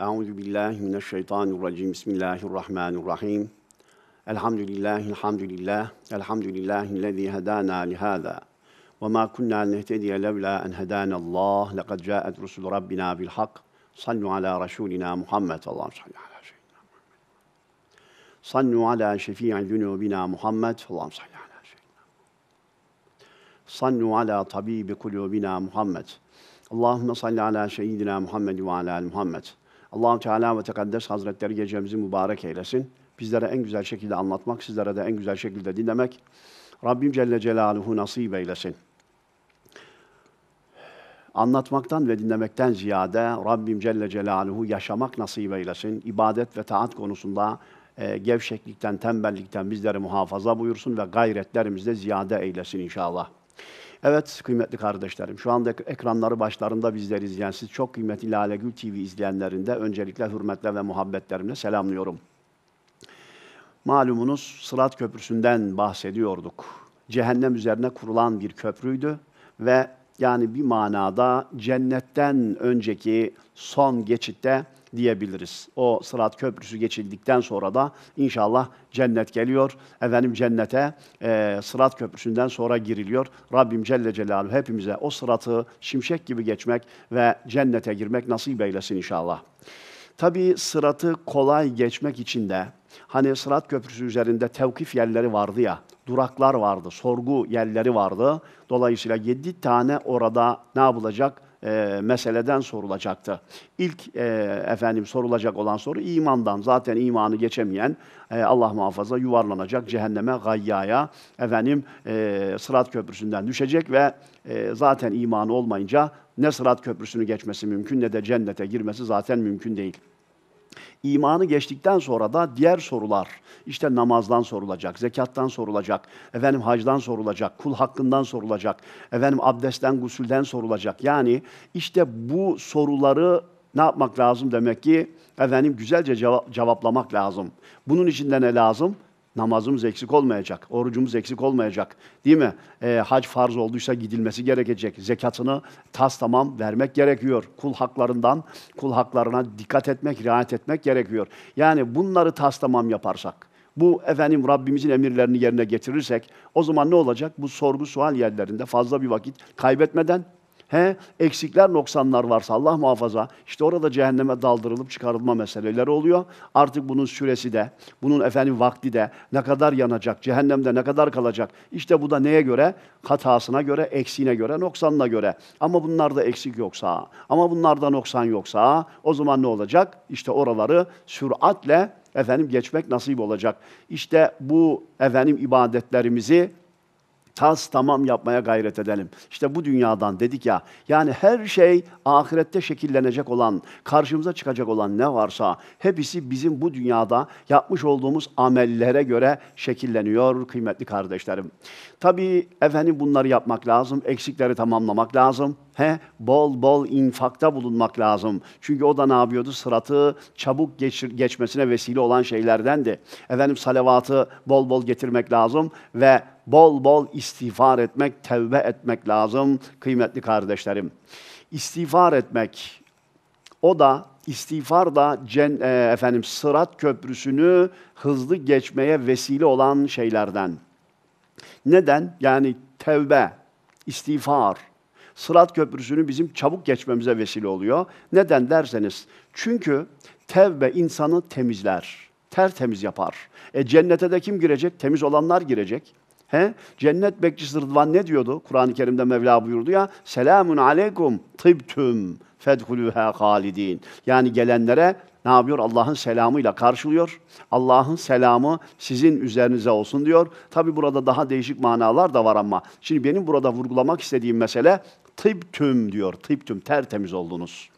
أعوذ بالله من الشيطان الرجيم بسم الله الرحمن الرحيم الحمد لله الحمد لله الحمد لله الذي هدانا لهذا وما كنا نهتدي لولا أن هدانا الله لقد جاءت رسل ربنا بالحق صلوا على رسولنا محمد اللهم صل على سيدنا محمد صلوا على شفيع ذنوبنا محمد اللهم صل على سيدنا صلوا على طبيب قلوبنا محمد اللهم صل على سيدنا محمد وعلى آل محمد Allahu Teala ve Tekaddes Hazretleri gecemizi mübarek eylesin. Bizlere en güzel şekilde anlatmak, sizlere de en güzel şekilde dinlemek Rabbim Celle Celaluhu nasip eylesin. Anlatmaktan ve dinlemekten ziyade Rabbim Celle Celaluhu yaşamak nasip eylesin. İbadet ve taat konusunda e, gevşeklikten, tembellikten bizleri muhafaza buyursun ve gayretlerimizde ziyade eylesin inşallah. Evet kıymetli kardeşlerim, şu anda ekranları başlarında bizleri izleyen siz çok kıymetli Lale Gül TV izleyenlerinde öncelikle hürmetle ve muhabbetlerimle selamlıyorum. Malumunuz Sırat Köprüsü'nden bahsediyorduk. Cehennem üzerine kurulan bir köprüydü ve yani bir manada cennetten önceki son geçitte diyebiliriz. O Sırat Köprüsü geçildikten sonra da inşallah cennet geliyor. Efendim cennete e, Sırat Köprüsü'nden sonra giriliyor. Rabbim Celle Celaluhu hepimize o sıratı şimşek gibi geçmek ve cennete girmek nasip eylesin inşallah. Tabii sıratı kolay geçmek için de hani Sırat Köprüsü üzerinde tevkif yerleri vardı ya, duraklar vardı, sorgu yerleri vardı. Dolayısıyla yedi tane orada ne yapılacak? e, meseleden sorulacaktı. İlk e, efendim sorulacak olan soru imandan. Zaten imanı geçemeyen e, Allah muhafaza yuvarlanacak cehenneme, gayyaya, efendim e, sırat köprüsünden düşecek ve e, zaten imanı olmayınca ne sırat köprüsünü geçmesi mümkün ne de cennete girmesi zaten mümkün değil. İmanı geçtikten sonra da diğer sorular, işte namazdan sorulacak, zekattan sorulacak, efendim hacdan sorulacak, kul hakkından sorulacak, efendim abdestten, gusülden sorulacak. Yani işte bu soruları ne yapmak lazım demek ki? Efendim güzelce cevaplamak lazım. Bunun için de ne lazım? Namazımız eksik olmayacak, orucumuz eksik olmayacak. Değil mi? E, hac farz olduysa gidilmesi gerekecek. Zekatını tas tamam vermek gerekiyor. Kul haklarından, kul haklarına dikkat etmek, riayet etmek gerekiyor. Yani bunları tas tamam yaparsak, bu efendim Rabbimizin emirlerini yerine getirirsek o zaman ne olacak? Bu sorgu sual yerlerinde fazla bir vakit kaybetmeden He, eksikler, noksanlar varsa Allah muhafaza İşte orada cehenneme daldırılıp çıkarılma meseleleri oluyor. Artık bunun süresi de, bunun efendim vakti de ne kadar yanacak, cehennemde ne kadar kalacak. İşte bu da neye göre? Hatasına göre, eksiğine göre, noksanına göre. Ama bunlarda eksik yoksa, ama bunlarda noksan yoksa o zaman ne olacak? İşte oraları süratle efendim geçmek nasip olacak. İşte bu efendim ibadetlerimizi tas tamam yapmaya gayret edelim. İşte bu dünyadan dedik ya. Yani her şey ahirette şekillenecek olan, karşımıza çıkacak olan ne varsa hepsi bizim bu dünyada yapmış olduğumuz amellere göre şekilleniyor kıymetli kardeşlerim. Tabii efendim bunları yapmak lazım, eksikleri tamamlamak lazım. He, bol bol infakta bulunmak lazım. Çünkü o da ne yapıyordu? Sıratı çabuk geçir, geçmesine vesile olan şeylerdendi. Efendim salavatı bol bol getirmek lazım ve bol bol istiğfar etmek, tevbe etmek lazım kıymetli kardeşlerim. İstiğfar etmek o da istiğfar da cen, e, efendim sırat köprüsünü hızlı geçmeye vesile olan şeylerden. Neden? Yani tevbe, istiğfar, Sırat Köprüsü'nü bizim çabuk geçmemize vesile oluyor. Neden derseniz, çünkü tevbe insanı temizler, tertemiz yapar. E cennete de kim girecek? Temiz olanlar girecek. He? Cennet bekçisi Rıdvan ne diyordu? Kur'an-ı Kerim'de Mevla buyurdu ya, selamun aleyküm tıbtüm fedhulüha halidin. Yani gelenlere ne yapıyor? Allah'ın selamıyla karşılıyor. Allah'ın selamı sizin üzerinize olsun diyor. Tabi burada daha değişik manalar da var ama. Şimdi benim burada vurgulamak istediğim mesele Tıp tüm diyor. Tıp tüm tertemiz oldunuz.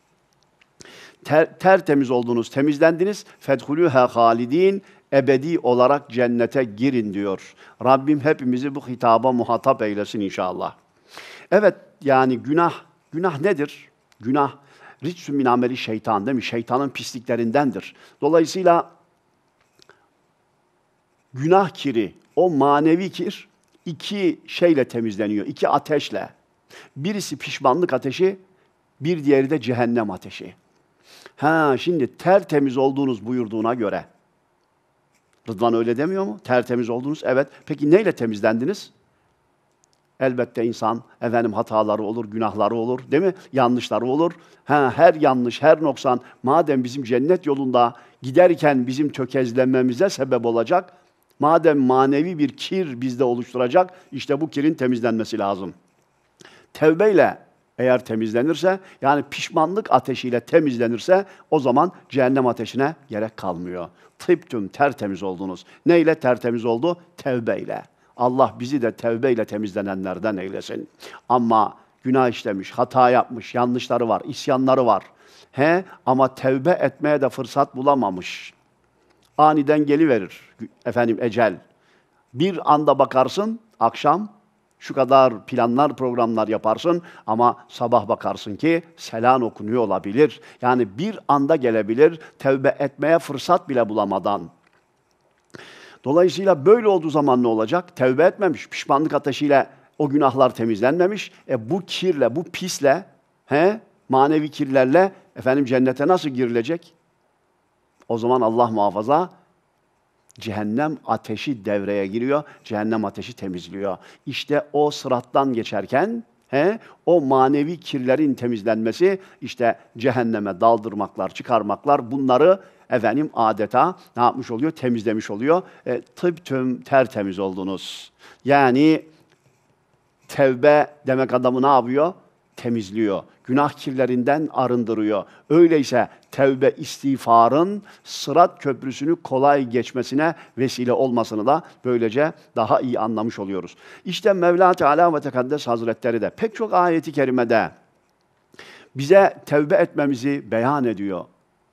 Ter, tertemiz oldunuz, temizlendiniz. Fethulüha halidin ebedi olarak cennete girin diyor. Rabbim hepimizi bu hitaba muhatap eylesin inşallah. Evet yani günah, günah nedir? Günah ricsu min ameli şeytan değil mi? Şeytanın pisliklerindendir. Dolayısıyla günah kiri, o manevi kir iki şeyle temizleniyor, iki ateşle. Birisi pişmanlık ateşi, bir diğeri de cehennem ateşi. Ha şimdi tertemiz olduğunuz buyurduğuna göre. Rıdvan öyle demiyor mu? Tertemiz oldunuz. Evet. Peki neyle temizlendiniz? Elbette insan efendim hataları olur, günahları olur, değil mi? Yanlışları olur. Ha, her yanlış, her noksan madem bizim cennet yolunda giderken bizim tökezlenmemize sebep olacak, madem manevi bir kir bizde oluşturacak, işte bu kirin temizlenmesi lazım tevbeyle eğer temizlenirse, yani pişmanlık ateşiyle temizlenirse o zaman cehennem ateşine gerek kalmıyor. Tıptüm tertemiz oldunuz. Neyle tertemiz oldu? Tevbeyle. Allah bizi de tevbeyle temizlenenlerden eylesin. Ama günah işlemiş, hata yapmış, yanlışları var, isyanları var. He ama tevbe etmeye de fırsat bulamamış. Aniden geliverir efendim ecel. Bir anda bakarsın akşam şu kadar planlar, programlar yaparsın ama sabah bakarsın ki selan okunuyor olabilir. Yani bir anda gelebilir, tevbe etmeye fırsat bile bulamadan. Dolayısıyla böyle olduğu zaman ne olacak? Tevbe etmemiş, pişmanlık ateşiyle o günahlar temizlenmemiş. E bu kirle, bu pisle, he, manevi kirlerle efendim cennete nasıl girilecek? O zaman Allah muhafaza Cehennem ateşi devreye giriyor. Cehennem ateşi temizliyor. İşte o sırattan geçerken He? O manevi kirlerin temizlenmesi işte cehenneme daldırmaklar, çıkarmaklar bunları efendim adeta ne yapmış oluyor? Temizlemiş oluyor. E, tıp tüm tertemiz oldunuz. Yani tevbe demek adamı ne yapıyor? Temizliyor günah kirlerinden arındırıyor. Öyleyse tevbe istiğfarın sırat köprüsünü kolay geçmesine vesile olmasını da böylece daha iyi anlamış oluyoruz. İşte Mevla Teala ve Tekaddes Hazretleri de pek çok ayeti kerimede bize tevbe etmemizi beyan ediyor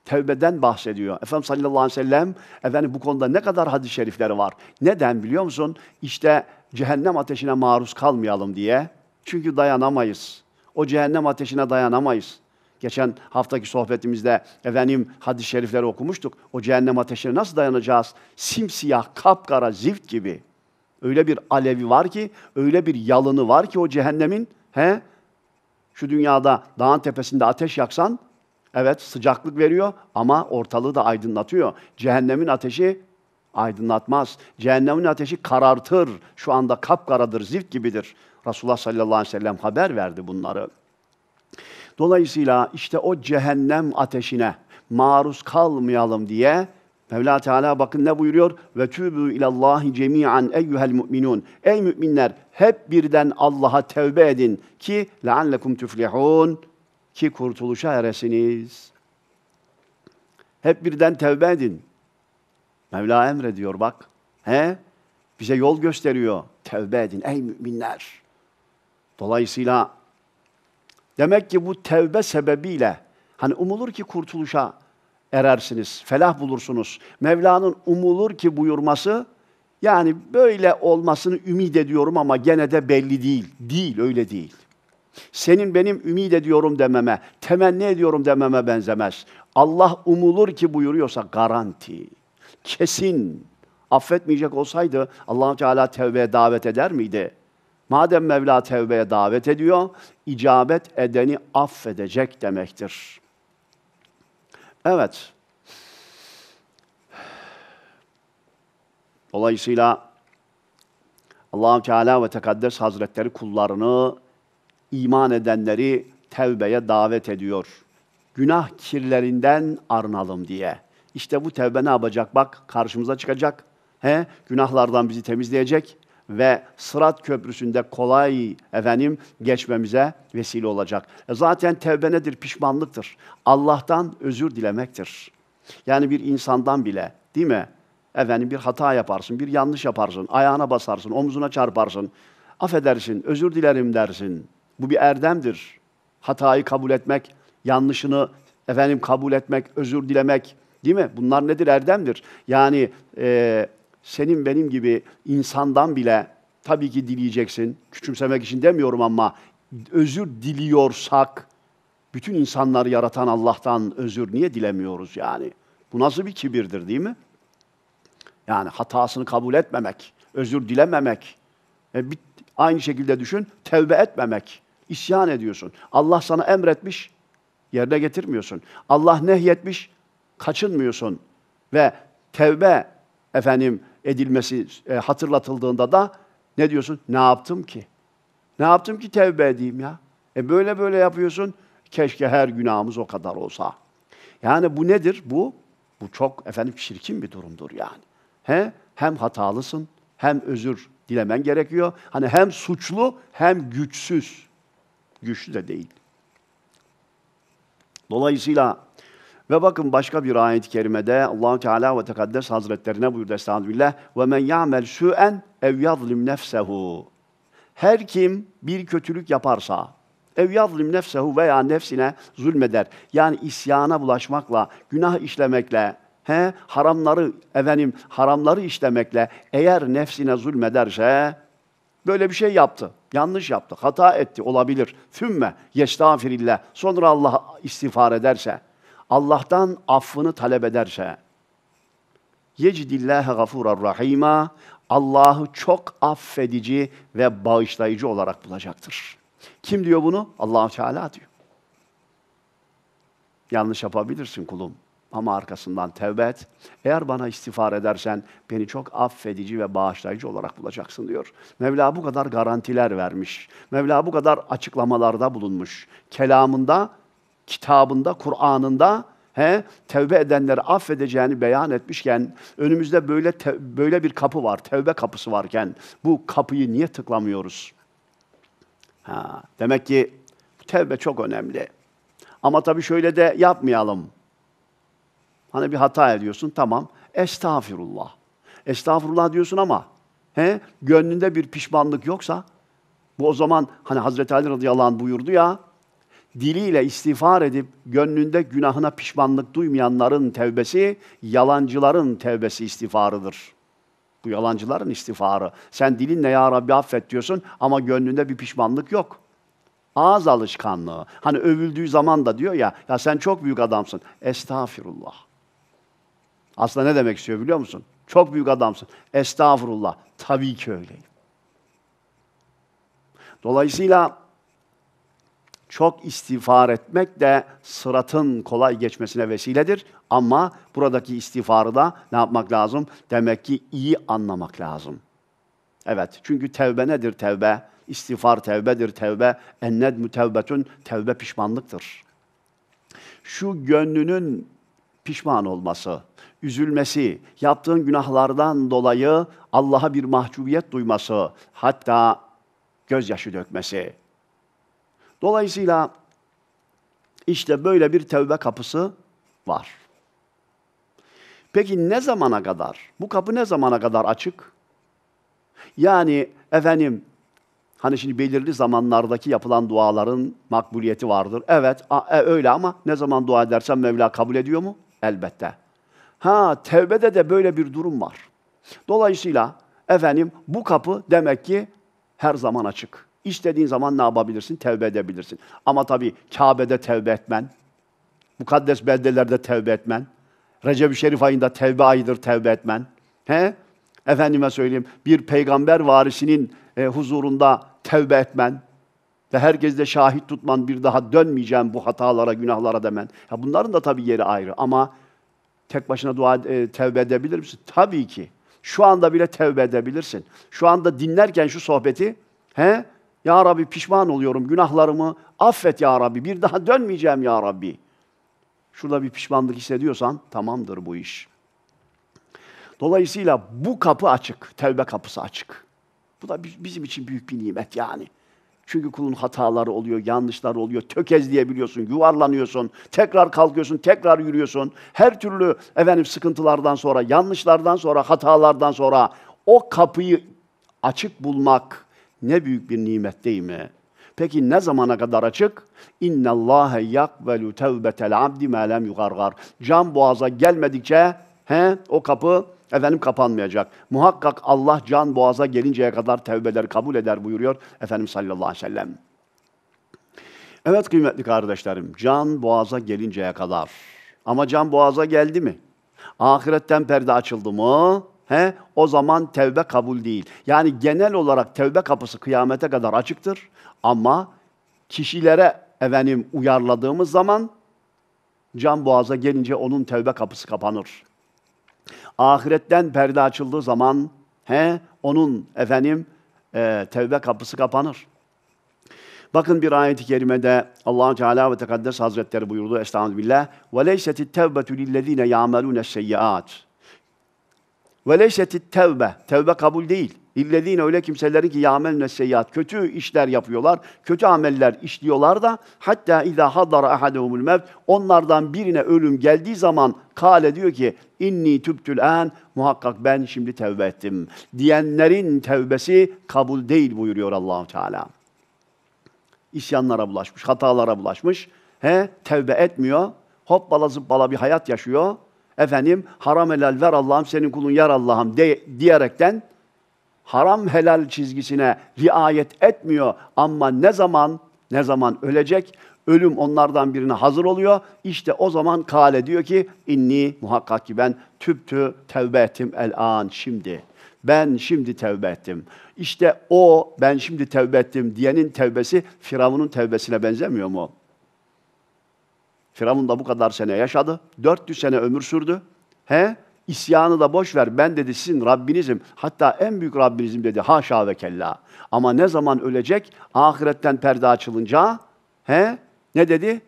tevbeden bahsediyor. Efendimiz sallallahu aleyhi ve sellem efendim bu konuda ne kadar hadis-i şerifleri var. Neden biliyor musun? İşte cehennem ateşine maruz kalmayalım diye. Çünkü dayanamayız. O cehennem ateşine dayanamayız. Geçen haftaki sohbetimizde efendim hadis-i şerifleri okumuştuk. O cehennem ateşine nasıl dayanacağız? Simsiyah, kapkara, zift gibi. Öyle bir alevi var ki, öyle bir yalını var ki o cehennemin. He? Şu dünyada dağın tepesinde ateş yaksan, evet sıcaklık veriyor ama ortalığı da aydınlatıyor. Cehennemin ateşi aydınlatmaz. Cehennemin ateşi karartır. Şu anda kapkaradır, zift gibidir. Resulullah sallallahu aleyhi ve sellem haber verdi bunları. Dolayısıyla işte o cehennem ateşine maruz kalmayalım diye Mevla Teala bakın ne buyuruyor? Ve tübü ilallahi cemian eyyuhel müminun. Ey müminler hep birden Allah'a tevbe edin ki leallekum tuflihun ki kurtuluşa eresiniz. Hep birden tevbe edin. Mevla emrediyor bak. He? Bize yol gösteriyor. Tevbe edin ey müminler. Dolayısıyla demek ki bu tevbe sebebiyle hani umulur ki kurtuluşa erersiniz, felah bulursunuz. Mevla'nın umulur ki buyurması yani böyle olmasını ümit ediyorum ama gene de belli değil. Değil, öyle değil. Senin benim ümit ediyorum dememe, temenni ediyorum dememe benzemez. Allah umulur ki buyuruyorsa garanti, kesin. Affetmeyecek olsaydı allah Teala tevbeye davet eder miydi? Madem Mevla tevbeye davet ediyor, icabet edeni affedecek demektir. Evet. Dolayısıyla allah Teala ve Tekaddes Hazretleri kullarını, iman edenleri tevbeye davet ediyor. Günah kirlerinden arınalım diye. İşte bu tevbe ne yapacak? Bak karşımıza çıkacak. He, günahlardan bizi temizleyecek ve Sırat Köprüsü'nde kolay efendim geçmemize vesile olacak. E zaten tevbe nedir? Pişmanlıktır. Allah'tan özür dilemektir. Yani bir insandan bile değil mi? Efendim bir hata yaparsın, bir yanlış yaparsın, ayağına basarsın, omzuna çarparsın. Affedersin, özür dilerim dersin. Bu bir erdemdir. Hatayı kabul etmek, yanlışını efendim kabul etmek, özür dilemek değil mi? Bunlar nedir? Erdemdir. Yani e, senin benim gibi insandan bile tabii ki dileyeceksin. Küçümsemek için demiyorum ama özür diliyorsak bütün insanları yaratan Allah'tan özür niye dilemiyoruz yani? Bu nasıl bir kibirdir değil mi? Yani hatasını kabul etmemek, özür dilememek. E, bir, aynı şekilde düşün, tevbe etmemek. İsyan ediyorsun. Allah sana emretmiş, yerine getirmiyorsun. Allah nehyetmiş, kaçınmıyorsun. Ve tevbe, efendim, edilmesi e, hatırlatıldığında da ne diyorsun? Ne yaptım ki? Ne yaptım ki tevbe edeyim ya? E böyle böyle yapıyorsun. Keşke her günahımız o kadar olsa. Yani bu nedir? Bu bu çok efendim çirkin bir durumdur yani. He? Hem hatalısın, hem özür dilemen gerekiyor. Hani hem suçlu hem güçsüz. Güçlü de değil. Dolayısıyla ve bakın başka bir ayet-i kerimede Allahu Teala ve Tekaddes Hazretlerine buyurdu Estağfirullah ve men ya'mel su'en ev yazlim nefsehu. Her kim bir kötülük yaparsa ev yazlim nefsehu veya nefsine zulmeder. Yani isyana bulaşmakla, günah işlemekle, he, haramları efendim haramları işlemekle eğer nefsine zulmederse böyle bir şey yaptı. Yanlış yaptı, hata etti olabilir. Fümme yestağfirillah. Sonra Allah istiğfar ederse Allah'tan affını talep ederse yecidillâhe gafûrar rahima Allah'ı çok affedici ve bağışlayıcı olarak bulacaktır. Kim diyor bunu? Allah Teala diyor. Yanlış yapabilirsin kulum ama arkasından tevbe et. Eğer bana istiğfar edersen beni çok affedici ve bağışlayıcı olarak bulacaksın diyor. Mevla bu kadar garantiler vermiş. Mevla bu kadar açıklamalarda bulunmuş. Kelamında kitabında, Kur'an'ında he, tevbe edenleri affedeceğini beyan etmişken önümüzde böyle te- böyle bir kapı var, tevbe kapısı varken bu kapıyı niye tıklamıyoruz? Ha, demek ki tevbe çok önemli. Ama tabii şöyle de yapmayalım. Hani bir hata ediyorsun, tamam. Estağfirullah. Estağfirullah diyorsun ama he, gönlünde bir pişmanlık yoksa bu o zaman hani Hazreti Ali radıyallahu anh buyurdu ya diliyle istiğfar edip gönlünde günahına pişmanlık duymayanların tevbesi, yalancıların tevbesi istiğfarıdır. Bu yalancıların istiğfarı. Sen dilinle ya Rabbi affet diyorsun ama gönlünde bir pişmanlık yok. Ağız alışkanlığı. Hani övüldüğü zaman da diyor ya, ya sen çok büyük adamsın. Estağfirullah. Aslında ne demek istiyor biliyor musun? Çok büyük adamsın. Estağfurullah. Tabii ki öyleyim. Dolayısıyla çok istiğfar etmek de sıratın kolay geçmesine vesiledir. Ama buradaki istiğfarı da ne yapmak lazım? Demek ki iyi anlamak lazım. Evet, çünkü tevbe nedir tevbe? İstiğfar tevbedir tevbe. Enned mütevbetün, tevbe pişmanlıktır. Şu gönlünün pişman olması, üzülmesi, yaptığın günahlardan dolayı Allah'a bir mahcubiyet duyması, hatta gözyaşı dökmesi, Dolayısıyla işte böyle bir tevbe kapısı var. Peki ne zamana kadar? Bu kapı ne zamana kadar açık? Yani efendim hani şimdi belirli zamanlardaki yapılan duaların makbuliyeti vardır. Evet e, öyle ama ne zaman dua edersen Mevla kabul ediyor mu? Elbette. Ha tevbede de böyle bir durum var. Dolayısıyla efendim bu kapı demek ki her zaman açık. İstediğin zaman ne yapabilirsin? Tevbe edebilirsin. Ama tabii Kabe'de tevbe etmen, mukaddes beldelerde tevbe etmen, Recep-i Şerif ayında tevbe ayıdır tevbe etmen. He? Efendime söyleyeyim, bir peygamber varisinin e, huzurunda tevbe etmen ve herkes de şahit tutman, bir daha dönmeyeceğim bu hatalara, günahlara demen. Ya bunların da tabii yeri ayrı ama tek başına dua e, tevbe edebilir misin? Tabii ki. Şu anda bile tevbe edebilirsin. Şu anda dinlerken şu sohbeti, he? Ya Rabbi pişman oluyorum günahlarımı affet ya Rabbi. Bir daha dönmeyeceğim ya Rabbi. Şurada bir pişmanlık hissediyorsan tamamdır bu iş. Dolayısıyla bu kapı açık. Tevbe kapısı açık. Bu da bizim için büyük bir nimet yani. Çünkü kulun hataları oluyor, yanlışları oluyor. Tökezleyebiliyorsun, yuvarlanıyorsun, tekrar kalkıyorsun, tekrar yürüyorsun. Her türlü efendim sıkıntılardan sonra, yanlışlardan sonra, hatalardan sonra o kapıyı açık bulmak, ne büyük bir nimet değil mi? Peki ne zamana kadar açık? İnna Allah yakbelu tevbetel abdi ma lem yugargar. Can boğaza gelmedikçe he o kapı efendim kapanmayacak. Muhakkak Allah can boğaza gelinceye kadar tevbeler kabul eder buyuruyor efendim sallallahu aleyhi ve sellem. Evet kıymetli kardeşlerim, can boğaza gelinceye kadar. Ama can boğaza geldi mi? Ahiretten perde açıldı mı? He? O zaman tevbe kabul değil. Yani genel olarak tevbe kapısı kıyamete kadar açıktır. Ama kişilere efendim uyarladığımız zaman can boğaza gelince onun tevbe kapısı kapanır. Ahiretten perde açıldığı zaman he onun efendim e, tevbe kapısı kapanır. Bakın bir ayet-i kerimede Allah Teala ve Tekaddes Hazretleri buyurdu Estağfirullah. Ve leyseti tevbetu lillezine ya'malune seyyiat. Ve tevbe. Tevbe kabul değil. İllezine öyle kimselerin ki yamel seyyiat. Kötü işler yapıyorlar, kötü ameller işliyorlar da hatta izâ hadara ahadehumul mevt. Onlardan birine ölüm geldiği zaman kâle diyor ki inni tübtül en muhakkak ben şimdi tevbe ettim. Diyenlerin tevbesi kabul değil buyuruyor Allahu Teala. İsyanlara bulaşmış, hatalara bulaşmış. He, tevbe etmiyor. Hoppala zıppala bir hayat yaşıyor efendim haram helal ver Allah'ım senin kulun yar Allah'ım de, diyerekten haram helal çizgisine riayet etmiyor ama ne zaman ne zaman ölecek ölüm onlardan birine hazır oluyor. işte o zaman kale diyor ki inni muhakkak ki ben tübtü tevbe ettim el an şimdi. Ben şimdi tevbe ettim. İşte o ben şimdi tevbe ettim diyenin tevbesi Firavun'un tevbesine benzemiyor mu? Firavun da bu kadar sene yaşadı. 400 sene ömür sürdü. He? İsyanı da boş ver. Ben dedi sizin Rabbinizim. Hatta en büyük Rabbinizim dedi. Haşa ve kella. Ama ne zaman ölecek? Ahiretten perde açılınca he? Ne dedi?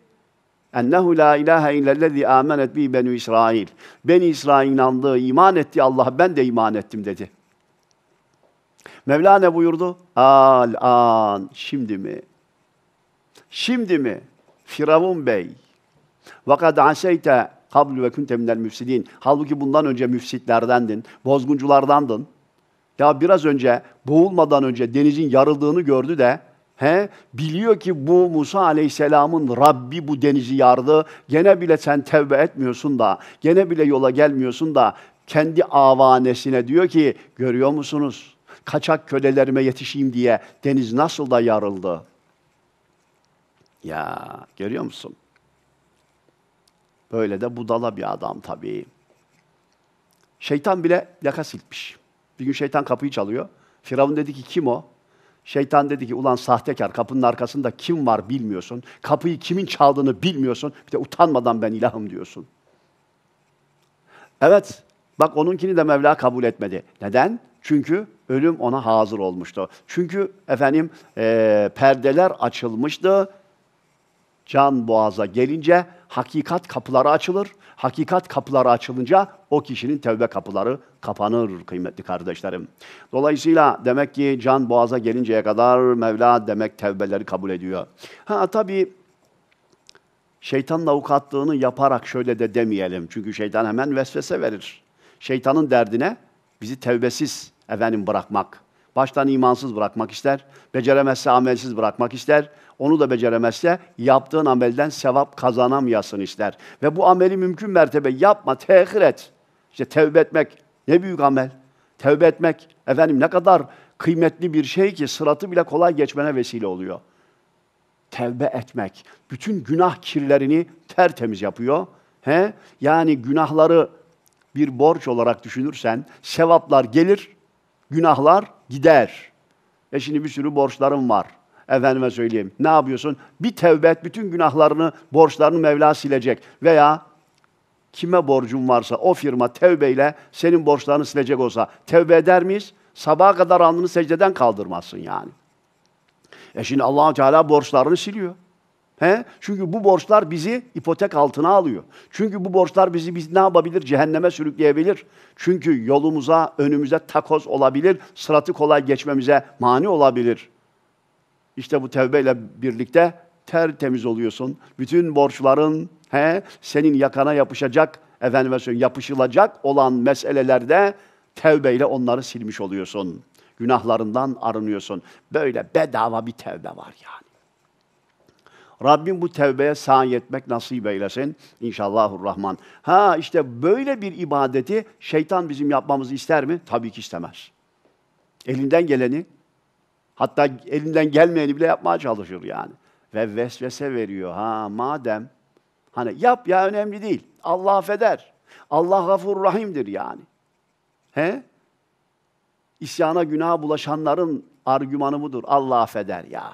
Ennehu la ilahe illellezî âmenet bi benü İsrail. Ben İsrail inandı, iman etti Allah, ben de iman ettim dedi. Mevla ne buyurdu? Al an, şimdi mi? Şimdi mi? Firavun Bey, وَقَدْ عَسَيْتَ kablu ve kunte minel müfsidin. Halbuki bundan önce müfsitlerdendin, bozgunculardandın. Ya biraz önce boğulmadan önce denizin yarıldığını gördü de he biliyor ki bu Musa Aleyhisselam'ın Rabbi bu denizi yardı. Gene bile sen tevbe etmiyorsun da, gene bile yola gelmiyorsun da kendi avanesine diyor ki görüyor musunuz? Kaçak kölelerime yetişeyim diye deniz nasıl da yarıldı. Ya görüyor musun? Öyle de budala bir adam tabii. Şeytan bile yaka silmiş. Bir gün şeytan kapıyı çalıyor. Firavun dedi ki kim o? Şeytan dedi ki ulan sahtekar kapının arkasında kim var bilmiyorsun. Kapıyı kimin çaldığını bilmiyorsun. Bir de utanmadan ben ilahım diyorsun. Evet bak onunkini de Mevla kabul etmedi. Neden? Çünkü ölüm ona hazır olmuştu. Çünkü efendim e, perdeler açılmıştı can boğaza gelince hakikat kapıları açılır. Hakikat kapıları açılınca o kişinin tevbe kapıları kapanır kıymetli kardeşlerim. Dolayısıyla demek ki can boğaza gelinceye kadar Mevla demek tevbeleri kabul ediyor. Ha tabii şeytanın avukatlığını yaparak şöyle de demeyelim. Çünkü şeytan hemen vesvese verir. Şeytanın derdine bizi tevbesiz efendim bırakmak. Baştan imansız bırakmak ister. Beceremezse amelsiz bırakmak ister. Onu da beceremezse yaptığın amelden sevap kazanamayasın ister. Ve bu ameli mümkün mertebe yapma, tehir et. İşte tevbe etmek ne büyük amel. Tevbe etmek efendim ne kadar kıymetli bir şey ki sıratı bile kolay geçmene vesile oluyor. Tevbe etmek bütün günah kirlerini tertemiz yapıyor. He? Yani günahları bir borç olarak düşünürsen sevaplar gelir günahlar gider. E şimdi bir sürü borçlarım var. Efendime söyleyeyim. Ne yapıyorsun? Bir tevbet bütün günahlarını, borçlarını Mevla silecek. Veya kime borcun varsa o firma tevbeyle senin borçlarını silecek olsa tevbe eder miyiz? Sabaha kadar alnını secdeden kaldırmazsın yani. E şimdi allah Teala borçlarını siliyor. He? Çünkü bu borçlar bizi ipotek altına alıyor. Çünkü bu borçlar bizi biz ne yapabilir? Cehenneme sürükleyebilir. Çünkü yolumuza, önümüze takoz olabilir. Sıratı kolay geçmemize mani olabilir. İşte bu tevbeyle birlikte tertemiz oluyorsun. Bütün borçların he, senin yakana yapışacak, efendime söyleyeyim, yapışılacak olan meselelerde tevbeyle onları silmiş oluyorsun. Günahlarından arınıyorsun. Böyle bedava bir tevbe var yani. Rabbim bu tevbeye sahi etmek nasip eylesin. İnşallahurrahman. Ha işte böyle bir ibadeti şeytan bizim yapmamızı ister mi? Tabii ki istemez. Elinden geleni, hatta elinden gelmeyeni bile yapmaya çalışır yani. Ve vesvese veriyor. Ha madem, hani yap ya önemli değil. Allah affeder. Allah gafur rahimdir yani. He? İsyana günaha bulaşanların argümanı mudur Allah affeder ya.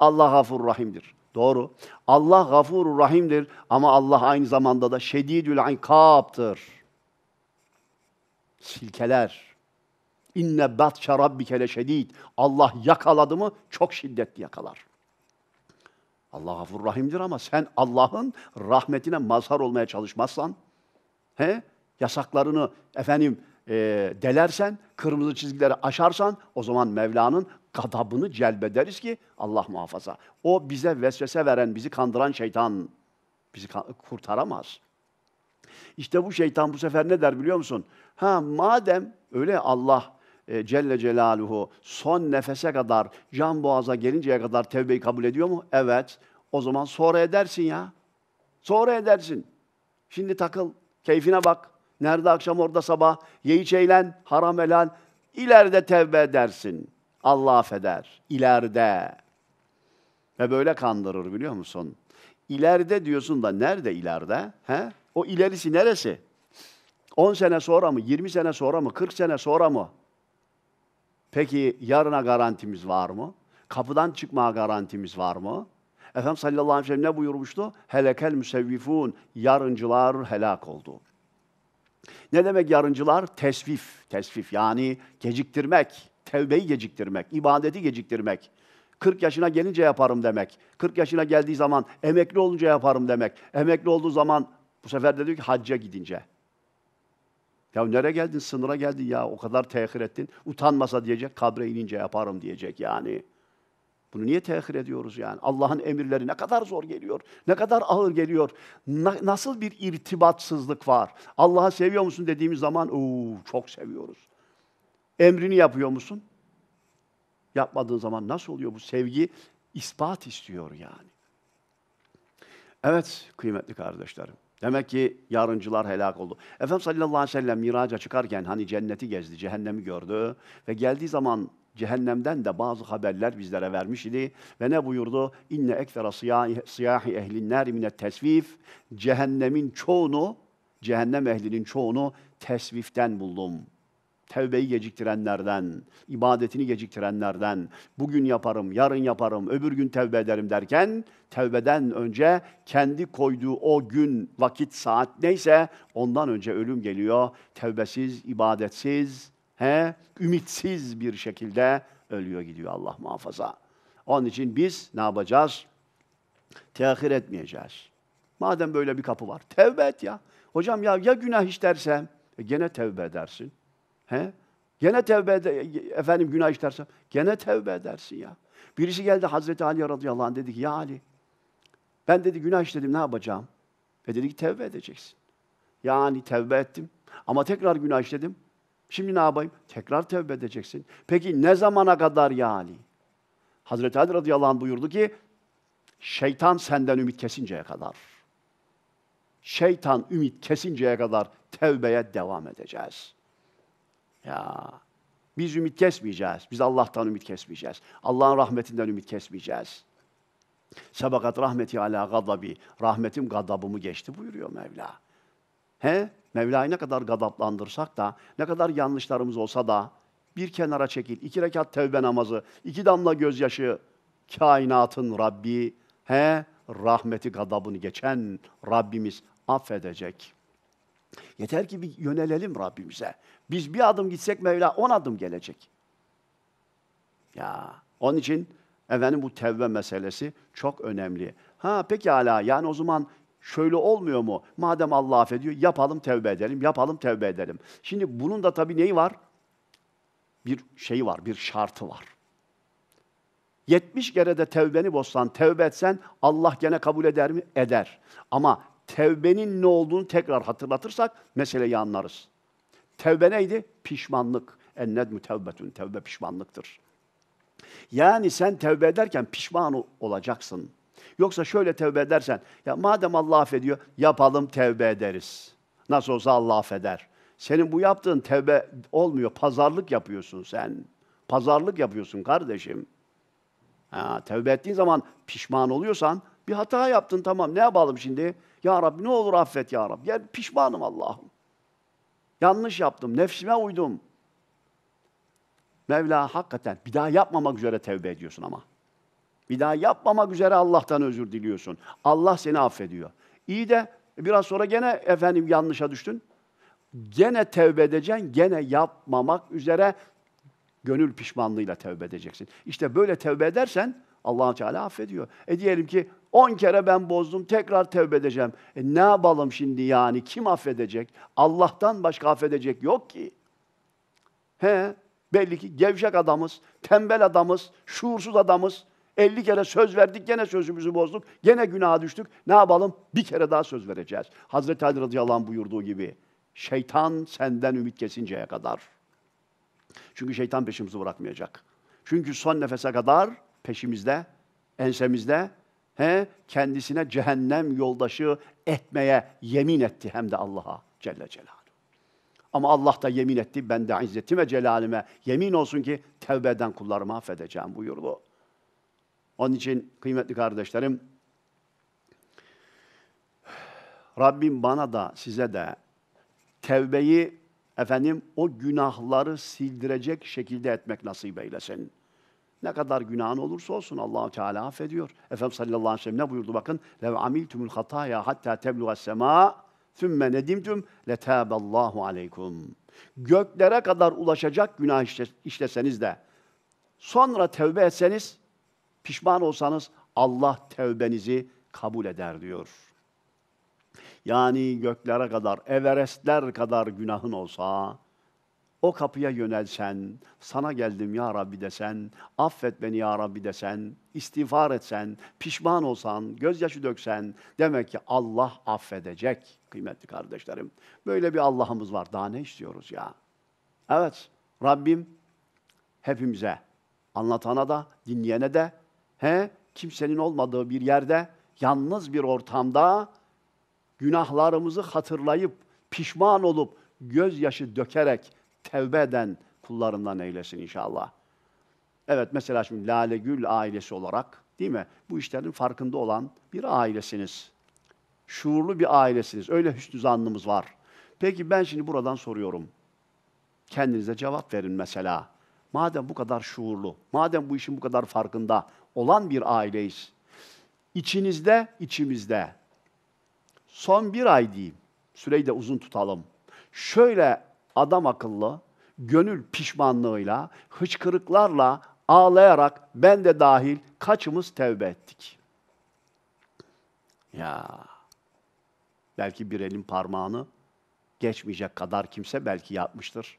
Allah gafur rahimdir. Doğru. Allah gafurur rahimdir ama Allah aynı zamanda da şedidül kaptır. Silkeler. İnne batşa rabbike le şedid. Allah yakaladı mı çok şiddetli yakalar. Allah gafur rahimdir ama sen Allah'ın rahmetine mazhar olmaya çalışmazsan, he? yasaklarını efendim e, delersen, kırmızı çizgileri aşarsan o zaman Mevla'nın gadabını celbederiz ki Allah muhafaza. O bize vesvese veren, bizi kandıran şeytan bizi kurtaramaz. İşte bu şeytan bu sefer ne der biliyor musun? Ha madem öyle Allah e, Celle Celaluhu son nefese kadar, can boğaza gelinceye kadar tevbeyi kabul ediyor mu? Evet. O zaman sonra edersin ya. Sonra edersin. Şimdi takıl, keyfine bak. Nerede akşam orada sabah. Ye iç haram helal. İleride tevbe edersin. Allah affeder. İleride. Ve böyle kandırır biliyor musun? İleride diyorsun da nerede ileride? He? O ilerisi neresi? 10 sene sonra mı, 20 sene sonra mı, 40 sene sonra mı? Peki yarına garantimiz var mı? Kapıdan çıkma garantimiz var mı? Efendimiz sallallahu aleyhi ve sellem ne buyurmuştu? Helekel müsevvifun, yarıncılar helak oldu. Ne demek yarıncılar? Tesvif, tesvif yani geciktirmek, tevbeyi geciktirmek, ibadeti geciktirmek. 40 yaşına gelince yaparım demek. 40 yaşına geldiği zaman emekli olunca yaparım demek. Emekli olduğu zaman bu sefer de diyor ki hacca gidince. Ya nereye geldin? Sınıra geldin ya. O kadar tehir ettin. Utanmasa diyecek, kabre inince yaparım diyecek yani. Bunu niye tehir ediyoruz yani? Allah'ın emirleri ne kadar zor geliyor, ne kadar ağır geliyor. Na- nasıl bir irtibatsızlık var? Allah'ı seviyor musun dediğimiz zaman, ooo çok seviyoruz. Emrini yapıyor musun? Yapmadığın zaman nasıl oluyor bu sevgi? ispat istiyor yani. Evet kıymetli kardeşlerim. Demek ki yarıncılar helak oldu. Efendimiz sallallahu aleyhi ve sellem miraca çıkarken hani cenneti gezdi, cehennemi gördü ve geldiği zaman cehennemden de bazı haberler bizlere vermiş idi. Ve ne buyurdu? İnne ekfera siyahi ehlin nar mine tesvif. Cehennemin çoğunu, cehennem ehlinin çoğunu tesviften buldum. Tevbeyi geciktirenlerden, ibadetini geciktirenlerden, bugün yaparım, yarın yaparım, öbür gün tevbe ederim derken, tevbeden önce kendi koyduğu o gün, vakit, saat neyse ondan önce ölüm geliyor. Tevbesiz, ibadetsiz, he, ümitsiz bir şekilde ölüyor gidiyor Allah muhafaza. Onun için biz ne yapacağız? Tehir etmeyeceğiz. Madem böyle bir kapı var. Tevbe et ya. Hocam ya ya günah işlersem? E gene tevbe edersin. He? Gene tevbe ede, efendim günah işlersem gene tevbe edersin ya. Birisi geldi Hazreti Ali radıyallahu anh dedi ki ya Ali ben dedi günah işledim ne yapacağım? E dedi ki tevbe edeceksin. Yani tevbe ettim ama tekrar günah işledim. Şimdi ne yapayım? Tekrar tevbe edeceksin. Peki ne zamana kadar ya Ali? Hazreti Ali radıyallahu anh buyurdu ki, şeytan senden ümit kesinceye kadar. Şeytan ümit kesinceye kadar tevbeye devam edeceğiz. Ya biz ümit kesmeyeceğiz. Biz Allah'tan ümit kesmeyeceğiz. Allah'ın rahmetinden ümit kesmeyeceğiz. Sebakat rahmeti ala gadabi. Rahmetim gadabımı geçti buyuruyor Mevla. He? Mevla'yı ne kadar gadaplandırsak da, ne kadar yanlışlarımız olsa da bir kenara çekil. iki rekat tevbe namazı, iki damla gözyaşı. Kainatın Rabbi, he? Rahmeti gadabını geçen Rabbimiz affedecek. Yeter ki bir yönelelim Rabbimize. Biz bir adım gitsek Mevla on adım gelecek. Ya onun için efendim bu tevbe meselesi çok önemli. Ha peki hala, yani o zaman Şöyle olmuyor mu? Madem Allah affediyor, yapalım tevbe edelim, yapalım tevbe edelim. Şimdi bunun da tabii neyi var? Bir şey var, bir şartı var. 70 kere de tevbeni bozsan, tevbe etsen Allah gene kabul eder mi? Eder. Ama tevbenin ne olduğunu tekrar hatırlatırsak meseleyi anlarız. Tevbe neydi? Pişmanlık. Ennedmü tevbetün. Tevbe pişmanlıktır. Yani sen tevbe ederken pişman olacaksın. Yoksa şöyle tevbe edersen, ya madem Allah affediyor, yapalım tevbe ederiz. Nasıl olsa Allah affeder. Senin bu yaptığın tevbe olmuyor. Pazarlık yapıyorsun sen. Pazarlık yapıyorsun kardeşim. Ha, tevbe ettiğin zaman pişman oluyorsan bir hata yaptın tamam ne yapalım şimdi? Ya Rabbi ne olur affet ya Rabbi. Ya pişmanım Allah'ım. Yanlış yaptım. Nefsime uydum. Mevla hakikaten bir daha yapmamak üzere tevbe ediyorsun ama. Bir daha yapmamak üzere Allah'tan özür diliyorsun. Allah seni affediyor. İyi de biraz sonra gene efendim yanlışa düştün. Gene tevbe edeceksin, gene yapmamak üzere gönül pişmanlığıyla tevbe edeceksin. İşte böyle tevbe edersen allah Teala affediyor. E diyelim ki on kere ben bozdum, tekrar tevbe edeceğim. E ne yapalım şimdi yani? Kim affedecek? Allah'tan başka affedecek yok ki. He, belli ki gevşek adamız, tembel adamız, şuursuz adamız, 50 kere söz verdik, gene sözümüzü bozduk, gene günaha düştük. Ne yapalım? Bir kere daha söz vereceğiz. Hazreti Ali radıyallahu anh buyurduğu gibi. Şeytan senden ümit kesinceye kadar. Çünkü şeytan peşimizi bırakmayacak. Çünkü son nefese kadar peşimizde, ensemizde he, kendisine cehennem yoldaşı etmeye yemin etti hem de Allah'a Celle Celaluhu. Ama Allah da yemin etti, ben de izzetime, celalime yemin olsun ki tevbe eden kullarımı affedeceğim buyurdu. Onun için kıymetli kardeşlerim, Rabbim bana da size de tevbeyi efendim o günahları sildirecek şekilde etmek nasip eylesin. Ne kadar günahın olursa olsun Allahu Teala affediyor. Efendim sallallahu aleyhi ve sellem ne buyurdu bakın? Lev amiltumul hataya hatta tebluğa sema thumma nedimtum letaballahu aleykum. Göklere kadar ulaşacak günah işleseniz de sonra tevbe etseniz Pişman olsanız Allah tevbenizi kabul eder diyor. Yani göklere kadar, Everestler kadar günahın olsa, o kapıya yönelsen, sana geldim ya Rabbi desen, affet beni ya Rabbi desen, istiğfar etsen, pişman olsan, gözyaşı döksen, demek ki Allah affedecek kıymetli kardeşlerim. Böyle bir Allah'ımız var. Daha ne istiyoruz ya? Evet, Rabbim hepimize, anlatana da, dinleyene de, He? Kimsenin olmadığı bir yerde, yalnız bir ortamda günahlarımızı hatırlayıp, pişman olup, gözyaşı dökerek tevbe eden kullarından eylesin inşallah. Evet mesela şimdi Lale Gül ailesi olarak değil mi? Bu işlerin farkında olan bir ailesiniz. Şuurlu bir ailesiniz. Öyle hüsnü zannımız var. Peki ben şimdi buradan soruyorum. Kendinize cevap verin mesela. Madem bu kadar şuurlu, madem bu işin bu kadar farkında, olan bir aileyiz. İçinizde, içimizde. Son bir ay diyeyim. Süreyi de uzun tutalım. Şöyle adam akıllı, gönül pişmanlığıyla, hıçkırıklarla, ağlayarak ben de dahil kaçımız tevbe ettik. Ya belki bir elin parmağını geçmeyecek kadar kimse belki yapmıştır.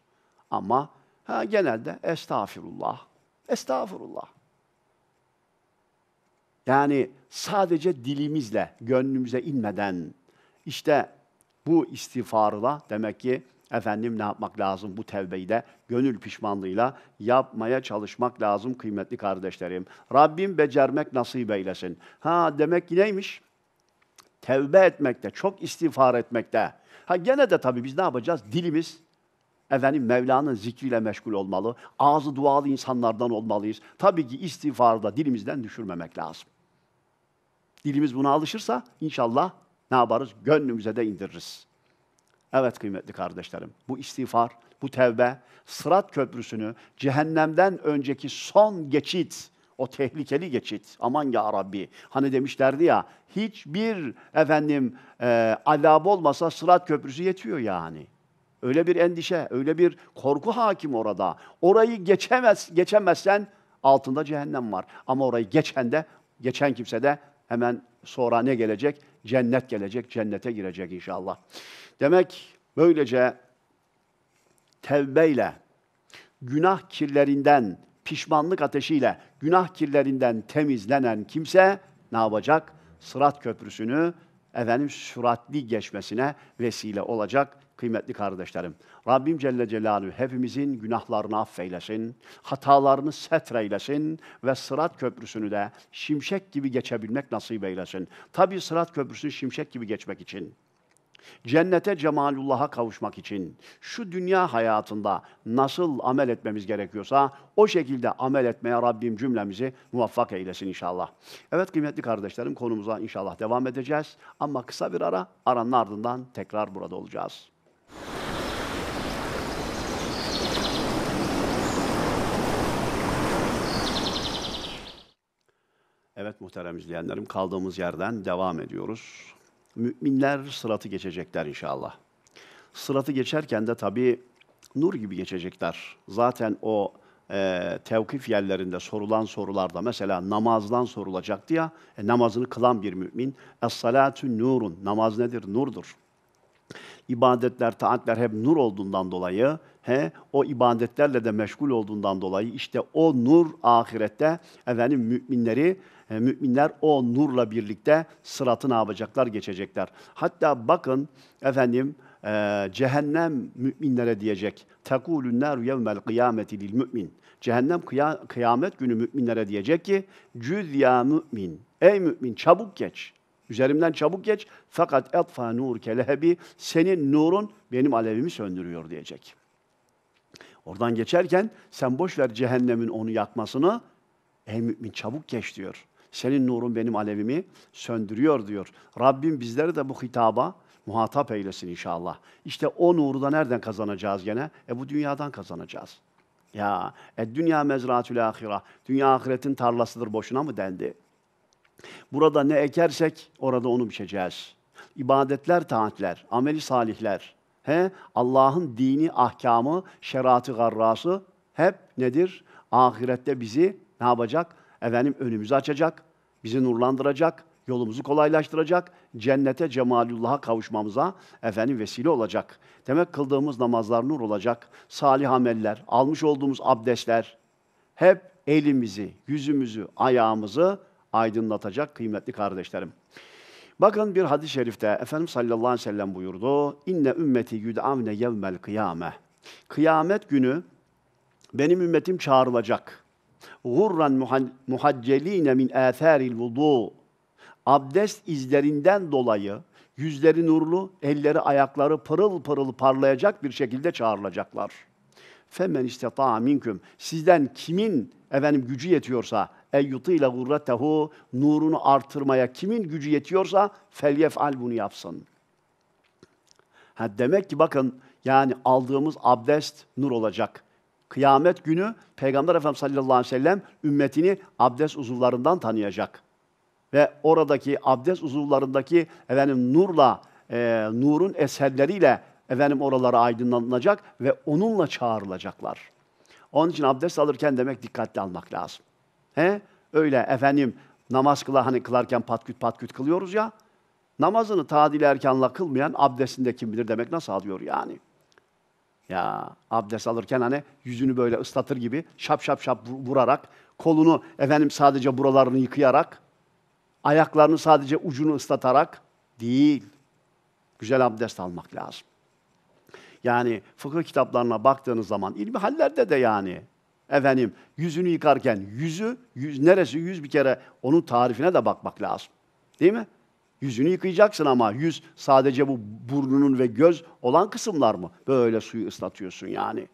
Ama ha, genelde estağfirullah, estağfirullah. Yani sadece dilimizle, gönlümüze inmeden işte bu istiğfarla demek ki efendim ne yapmak lazım bu tevbeyi de gönül pişmanlığıyla yapmaya çalışmak lazım kıymetli kardeşlerim. Rabbim becermek nasip eylesin. Ha demek ki neymiş? Tevbe etmekte, çok istiğfar etmekte. Ha gene de tabii biz ne yapacağız? Dilimiz efendim Mevla'nın zikriyle meşgul olmalı. Ağzı dualı insanlardan olmalıyız. Tabii ki istiğfarı da dilimizden düşürmemek lazım dilimiz buna alışırsa inşallah ne yaparız? Gönlümüze de indiririz. Evet kıymetli kardeşlerim, bu istiğfar, bu tevbe, sırat köprüsünü, cehennemden önceki son geçit, o tehlikeli geçit, aman ya Rabbi, hani demişlerdi ya, hiçbir efendim e, azab olmasa sırat köprüsü yetiyor yani. Öyle bir endişe, öyle bir korku hakim orada. Orayı geçemez, geçemezsen altında cehennem var. Ama orayı geçen de, geçen kimse de hemen sonra ne gelecek? Cennet gelecek, cennete girecek inşallah. Demek böylece tevbeyle, günah kirlerinden, pişmanlık ateşiyle, günah kirlerinden temizlenen kimse ne yapacak? Sırat köprüsünü efendim süratli geçmesine vesile olacak kıymetli kardeşlerim. Rabbim Celle Celaluhu hepimizin günahlarını affeylesin, hatalarını setreylesin ve sırat köprüsünü de şimşek gibi geçebilmek nasip eylesin. Tabi sırat köprüsünü şimşek gibi geçmek için Cennete cemalullah'a kavuşmak için şu dünya hayatında nasıl amel etmemiz gerekiyorsa o şekilde amel etmeye Rabbim cümlemizi muvaffak eylesin inşallah. Evet kıymetli kardeşlerim konumuza inşallah devam edeceğiz ama kısa bir ara aranın ardından tekrar burada olacağız. Evet muhterem izleyenlerim kaldığımız yerden devam ediyoruz. Müminler sıratı geçecekler inşallah. Sıratı geçerken de tabii nur gibi geçecekler. Zaten o e, tevkif yerlerinde sorulan sorularda mesela namazdan sorulacaktı ya, e, namazını kılan bir mümin, es-salatu nurun, namaz nedir? Nurdur ibadetler, taatler hep nur olduğundan dolayı, he, o ibadetlerle de meşgul olduğundan dolayı işte o nur ahirette efendim müminleri e, müminler o nurla birlikte sıratı ne yapacaklar? Geçecekler. Hatta bakın efendim e, cehennem müminlere diyecek. Tekulun nar yevmel kıyameti lil mümin. Cehennem kıya, kıyamet günü müminlere diyecek ki cüz ya mümin. Ey mümin çabuk geç. Üzerimden çabuk geç. Fakat etfa nur kelehebi senin nurun benim alevimi söndürüyor diyecek. Oradan geçerken sen boş ver cehennemin onu yakmasını. Ey mümin çabuk geç diyor. Senin nurun benim alevimi söndürüyor diyor. Rabbim bizleri de bu hitaba muhatap eylesin inşallah. İşte o nuru da nereden kazanacağız gene? E bu dünyadan kazanacağız. Ya, e dünya mezratül ahira. Dünya ahiretin tarlasıdır boşuna mı dendi? Burada ne ekersek orada onu biçeceğiz. İbadetler, taatler, ameli salihler, he Allah'ın dini, ahkamı, şeriatı, garrası hep nedir? Ahirette bizi ne yapacak? Efendim önümüzü açacak, bizi nurlandıracak, yolumuzu kolaylaştıracak, cennete, cemalullah'a kavuşmamıza efendim vesile olacak. Demek kıldığımız namazlar nur olacak, salih ameller, almış olduğumuz abdestler hep elimizi, yüzümüzü, ayağımızı aydınlatacak kıymetli kardeşlerim. Bakın bir hadis-i şerifte Efendimiz sallallahu aleyhi ve sellem buyurdu. İnne ümmeti yud'avne yevmel kıyame. Kıyamet günü benim ümmetim çağrılacak. Gurran muhacceline min âthâril vudu. Abdest izlerinden dolayı yüzleri nurlu, elleri ayakları pırıl pırıl parlayacak bir şekilde çağrılacaklar. Femen istata minküm. Sizden kimin efendim gücü yetiyorsa e yutile gurretehu nurunu artırmaya kimin gücü yetiyorsa al bunu yapsın. Ha demek ki bakın yani aldığımız abdest nur olacak. Kıyamet günü Peygamber Efendimiz sallallahu aleyhi ve sellem ümmetini abdest uzuvlarından tanıyacak. Ve oradaki abdest uzuvlarındaki efendim nurla, e, nurun eserleriyle efendim oralara aydınlanacak ve onunla çağrılacaklar. Onun için abdest alırken demek dikkatli almak lazım. He? Öyle efendim namaz kıla hani kılarken patküt patküt kılıyoruz ya. Namazını tadil erkanla kılmayan abdestinde kim bilir demek nasıl alıyor yani. Ya abdest alırken hani yüzünü böyle ıslatır gibi şap şap şap vurarak, kolunu efendim sadece buralarını yıkayarak, ayaklarını sadece ucunu ıslatarak değil. Güzel abdest almak lazım. Yani fıkıh kitaplarına baktığınız zaman ilmi hallerde de yani Efendim yüzünü yıkarken yüzü, yüz, neresi yüz bir kere onun tarifine de bakmak lazım. Değil mi? Yüzünü yıkayacaksın ama yüz sadece bu burnunun ve göz olan kısımlar mı? Böyle suyu ıslatıyorsun yani.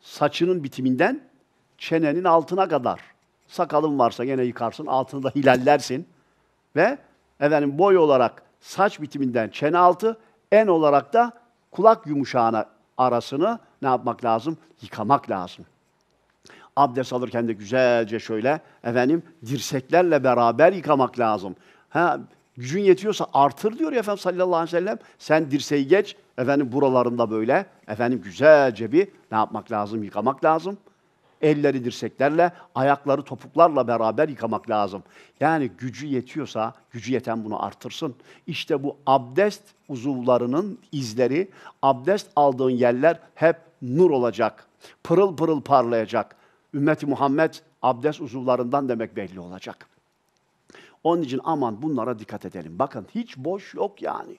Saçının bitiminden çenenin altına kadar. Sakalın varsa gene yıkarsın, altını da hilallersin. Ve efendim boy olarak saç bitiminden çene altı, en olarak da kulak yumuşağına arasını ne yapmak lazım? Yıkamak lazım. Abdest alırken de güzelce şöyle efendim dirseklerle beraber yıkamak lazım. Ha, gücün yetiyorsa artır diyor ya efendim sallallahu aleyhi ve sellem. Sen dirseği geç efendim buralarında böyle efendim güzelce bir ne yapmak lazım? Yıkamak lazım. Elleri dirseklerle, ayakları topuklarla beraber yıkamak lazım. Yani gücü yetiyorsa, gücü yeten bunu artırsın. İşte bu abdest uzuvlarının izleri, abdest aldığın yerler hep nur olacak. Pırıl pırıl parlayacak. Ümmeti Muhammed abdest uzuvlarından demek belli olacak. Onun için aman bunlara dikkat edelim. Bakın hiç boş yok yani.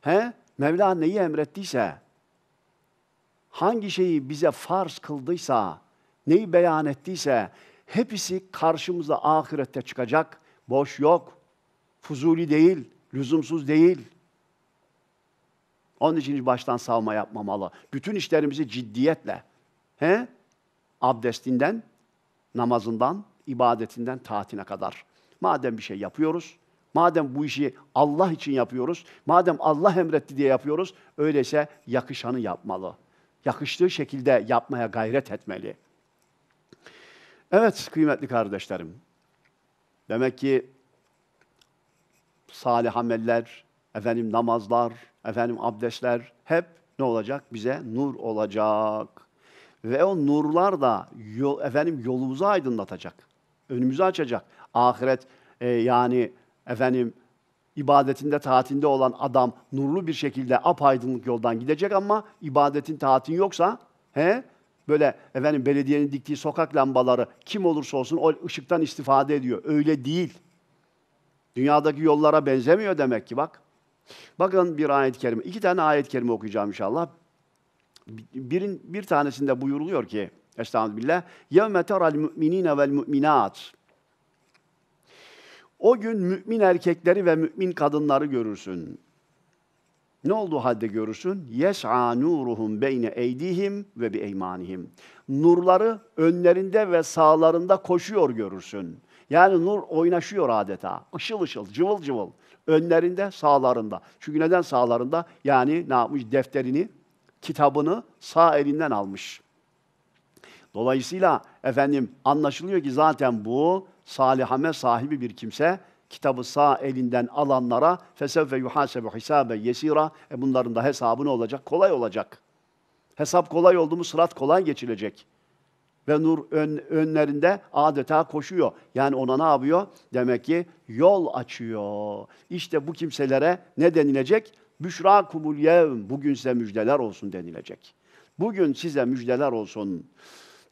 He? Mevla neyi emrettiyse, hangi şeyi bize farz kıldıysa, neyi beyan ettiyse hepsi karşımıza ahirette çıkacak. Boş yok. Fuzuli değil, lüzumsuz değil. Onun için baştan savma yapmamalı. Bütün işlerimizi ciddiyetle, he? abdestinden, namazından, ibadetinden, taatine kadar. Madem bir şey yapıyoruz, madem bu işi Allah için yapıyoruz, madem Allah emretti diye yapıyoruz, öyleyse yakışanı yapmalı. Yakıştığı şekilde yapmaya gayret etmeli. Evet kıymetli kardeşlerim. Demek ki salih ameller, efendim namazlar, efendim abdestler hep ne olacak? Bize nur olacak. Ve o nurlar da yol, efendim yolumuzu aydınlatacak. Önümüzü açacak. Ahiret e, yani efendim ibadetinde taatinde olan adam nurlu bir şekilde apaydınlık yoldan gidecek ama ibadetin taatin yoksa he Böyle efendim belediyenin diktiği sokak lambaları kim olursa olsun o ışıktan istifade ediyor. Öyle değil. Dünyadaki yollara benzemiyor demek ki bak. Bakın bir ayet-i kerime. İki tane ayet-i kerime okuyacağım inşallah. Birin, bir tanesinde buyuruluyor ki Estağfirullah. يَوْمَ تَرَى الْمُؤْمِنِينَ وَالْمُؤْمِنَاتِ O gün mümin erkekleri ve mümin kadınları görürsün ne oldu halde görürsün? Yes'a nuruhum beyne eydihim ve bi eymanihim. Nurları önlerinde ve sağlarında koşuyor görürsün. Yani nur oynaşıyor adeta. Işıl ışıl, cıvıl cıvıl. Önlerinde, sağlarında. Çünkü neden sağlarında? Yani ne yapmış? Defterini, kitabını sağ elinden almış. Dolayısıyla efendim anlaşılıyor ki zaten bu salihame sahibi bir kimse kitabı sağ elinden alanlara fesefe yuhasebu hisabe yesira e bunların da hesabı ne olacak? Kolay olacak. Hesap kolay oldu mu sırat kolay geçilecek. Ve nur ön, önlerinde adeta koşuyor. Yani ona ne yapıyor? Demek ki yol açıyor. İşte bu kimselere ne denilecek? Büşra kumul yevm. Bugün size müjdeler olsun denilecek. Bugün size müjdeler olsun.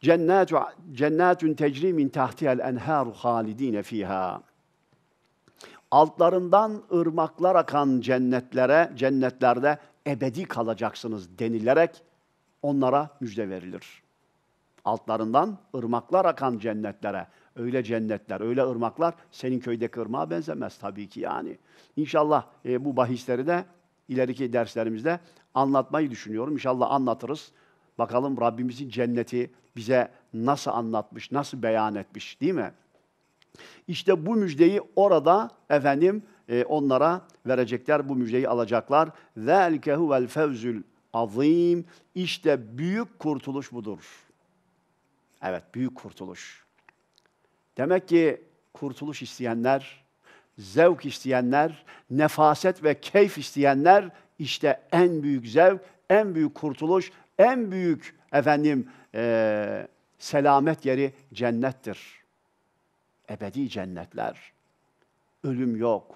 Cennetu, cennetün tecri min tahtiyel enharu halidine fiha altlarından ırmaklar akan cennetlere, cennetlerde ebedi kalacaksınız denilerek onlara müjde verilir. Altlarından ırmaklar akan cennetlere, öyle cennetler, öyle ırmaklar senin köydeki ırmağa benzemez tabii ki yani. İnşallah e, bu bahisleri de ileriki derslerimizde anlatmayı düşünüyorum. İnşallah anlatırız. Bakalım Rabbimizin cenneti bize nasıl anlatmış, nasıl beyan etmiş değil mi? İşte bu müjdeyi orada efendim e, onlara verecekler, bu müjdeyi alacaklar. ذَٰلِكَ هُوَ الْفَوْزُ azim. İşte büyük kurtuluş budur. Evet, büyük kurtuluş. Demek ki kurtuluş isteyenler, zevk isteyenler, nefaset ve keyif isteyenler işte en büyük zevk, en büyük kurtuluş, en büyük efendim e, selamet yeri cennettir ebedi cennetler. Ölüm yok,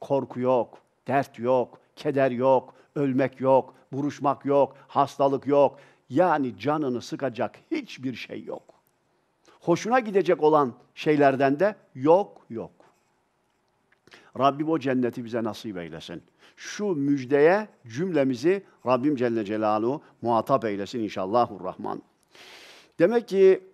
korku yok, dert yok, keder yok, ölmek yok, buruşmak yok, hastalık yok. Yani canını sıkacak hiçbir şey yok. Hoşuna gidecek olan şeylerden de yok yok. Rabbim o cenneti bize nasip eylesin. Şu müjdeye cümlemizi Rabbim Celle Celaluhu muhatap eylesin inşallahurrahman. Demek ki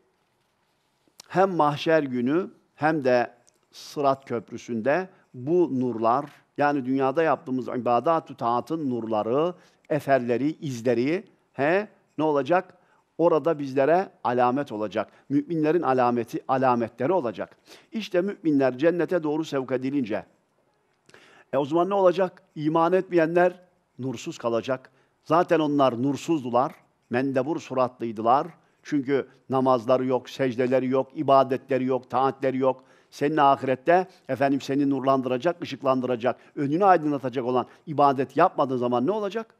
hem mahşer günü hem de Sırat Köprüsü'nde bu nurlar, yani dünyada yaptığımız ibadat-ı taatın nurları, eferleri, izleri he ne olacak? Orada bizlere alamet olacak. Müminlerin alameti, alametleri olacak. İşte müminler cennete doğru sevk edilince. E o zaman ne olacak? İman etmeyenler nursuz kalacak. Zaten onlar nursuzdular, mendebur suratlıydılar.'' Çünkü namazları yok, secdeleri yok, ibadetleri yok, taatleri yok. Senin ahirette efendim seni nurlandıracak, ışıklandıracak, önünü aydınlatacak olan ibadet yapmadığın zaman ne olacak?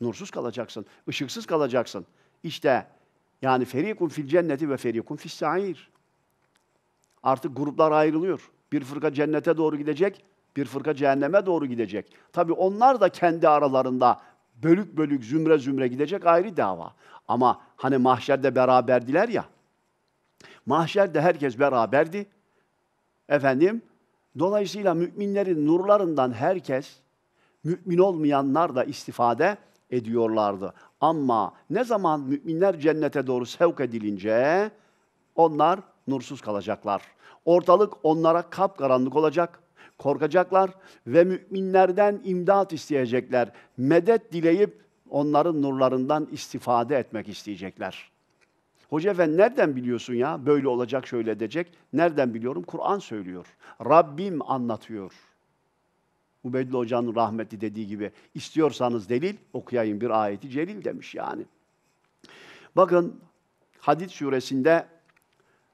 Nursuz kalacaksın, ışıksız kalacaksın. İşte yani ferikun fil cenneti ve ferikun fis sair. Artık gruplar ayrılıyor. Bir fırka cennete doğru gidecek, bir fırka cehenneme doğru gidecek. Tabii onlar da kendi aralarında bölük bölük zümre zümre gidecek ayrı dava. Ama hani mahşerde beraberdiler ya. Mahşerde herkes beraberdi. Efendim, dolayısıyla müminlerin nurlarından herkes, mümin olmayanlar da istifade ediyorlardı. Ama ne zaman müminler cennete doğru sevk edilince onlar nursuz kalacaklar. Ortalık onlara kapkaranlık olacak korkacaklar ve müminlerden imdat isteyecekler. Medet dileyip onların nurlarından istifade etmek isteyecekler. Hoca efendi nereden biliyorsun ya? Böyle olacak, şöyle edecek. Nereden biliyorum? Kur'an söylüyor. Rabbim anlatıyor. Ubeydül Hoca'nın rahmetli dediği gibi istiyorsanız delil okuyayım bir ayeti celil demiş yani. Bakın Hadid suresinde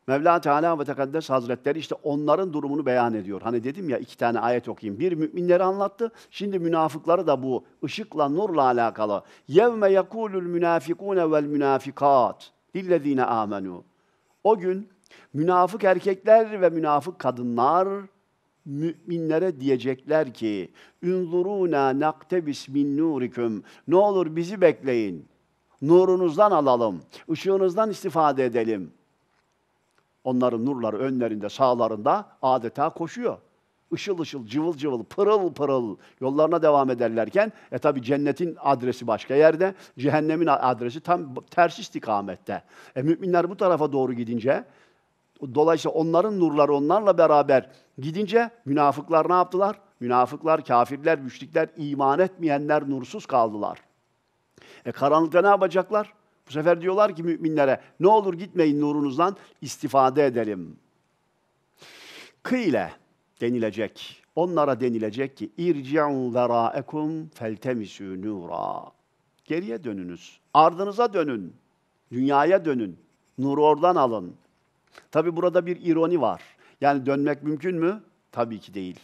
Mevla Teala ve Tekaddes Hazretleri işte onların durumunu beyan ediyor. Hani dedim ya iki tane ayet okuyayım. Bir müminleri anlattı. Şimdi münafıkları da bu ışıkla, nurla alakalı. Yevme yekulul münafikune vel münafikat lillezine amenu. O gün münafık erkekler ve münafık kadınlar müminlere diyecekler ki ünzuruna Nakte min nurikum ne olur bizi bekleyin nurunuzdan alalım Işığınızdan istifade edelim Onların nurları önlerinde, sağlarında adeta koşuyor. Işıl ışıl, cıvıl cıvıl, pırıl pırıl yollarına devam ederlerken, e tabi cennetin adresi başka yerde, cehennemin adresi tam ters istikamette. E müminler bu tarafa doğru gidince, dolayısıyla onların nurları onlarla beraber gidince münafıklar ne yaptılar? Münafıklar, kafirler, müşrikler, iman etmeyenler nursuz kaldılar. E karanlıkta ne yapacaklar? Bu sefer diyorlar ki müminlere ne olur gitmeyin nurunuzdan istifade edelim. Kıyle denilecek. Onlara denilecek ki irci'un vera'ekum feltemisü nura. Geriye dönünüz. Ardınıza dönün. Dünyaya dönün. Nuru oradan alın. Tabi burada bir ironi var. Yani dönmek mümkün mü? Tabii ki değil.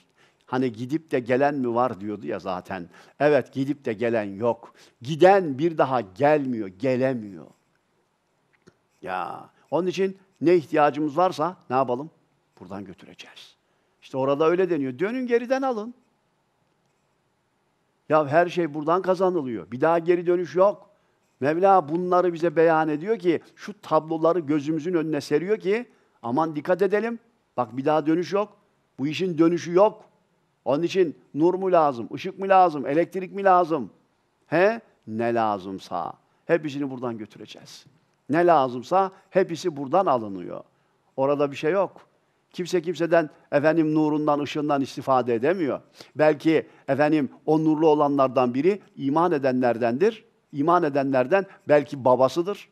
Hani gidip de gelen mi var diyordu ya zaten. Evet gidip de gelen yok. Giden bir daha gelmiyor, gelemiyor. Ya onun için ne ihtiyacımız varsa ne yapalım? Buradan götüreceğiz. İşte orada öyle deniyor. Dönün geriden alın. Ya her şey buradan kazanılıyor. Bir daha geri dönüş yok. Mevla bunları bize beyan ediyor ki şu tabloları gözümüzün önüne seriyor ki aman dikkat edelim. Bak bir daha dönüş yok. Bu işin dönüşü yok. Onun için nur mu lazım, ışık mı lazım, elektrik mi lazım? He? Ne lazımsa. Hepsini buradan götüreceğiz. Ne lazımsa hepsi buradan alınıyor. Orada bir şey yok. Kimse kimseden efendim nurundan, ışığından istifade edemiyor. Belki efendim o nurlu olanlardan biri iman edenlerdendir. İman edenlerden belki babasıdır.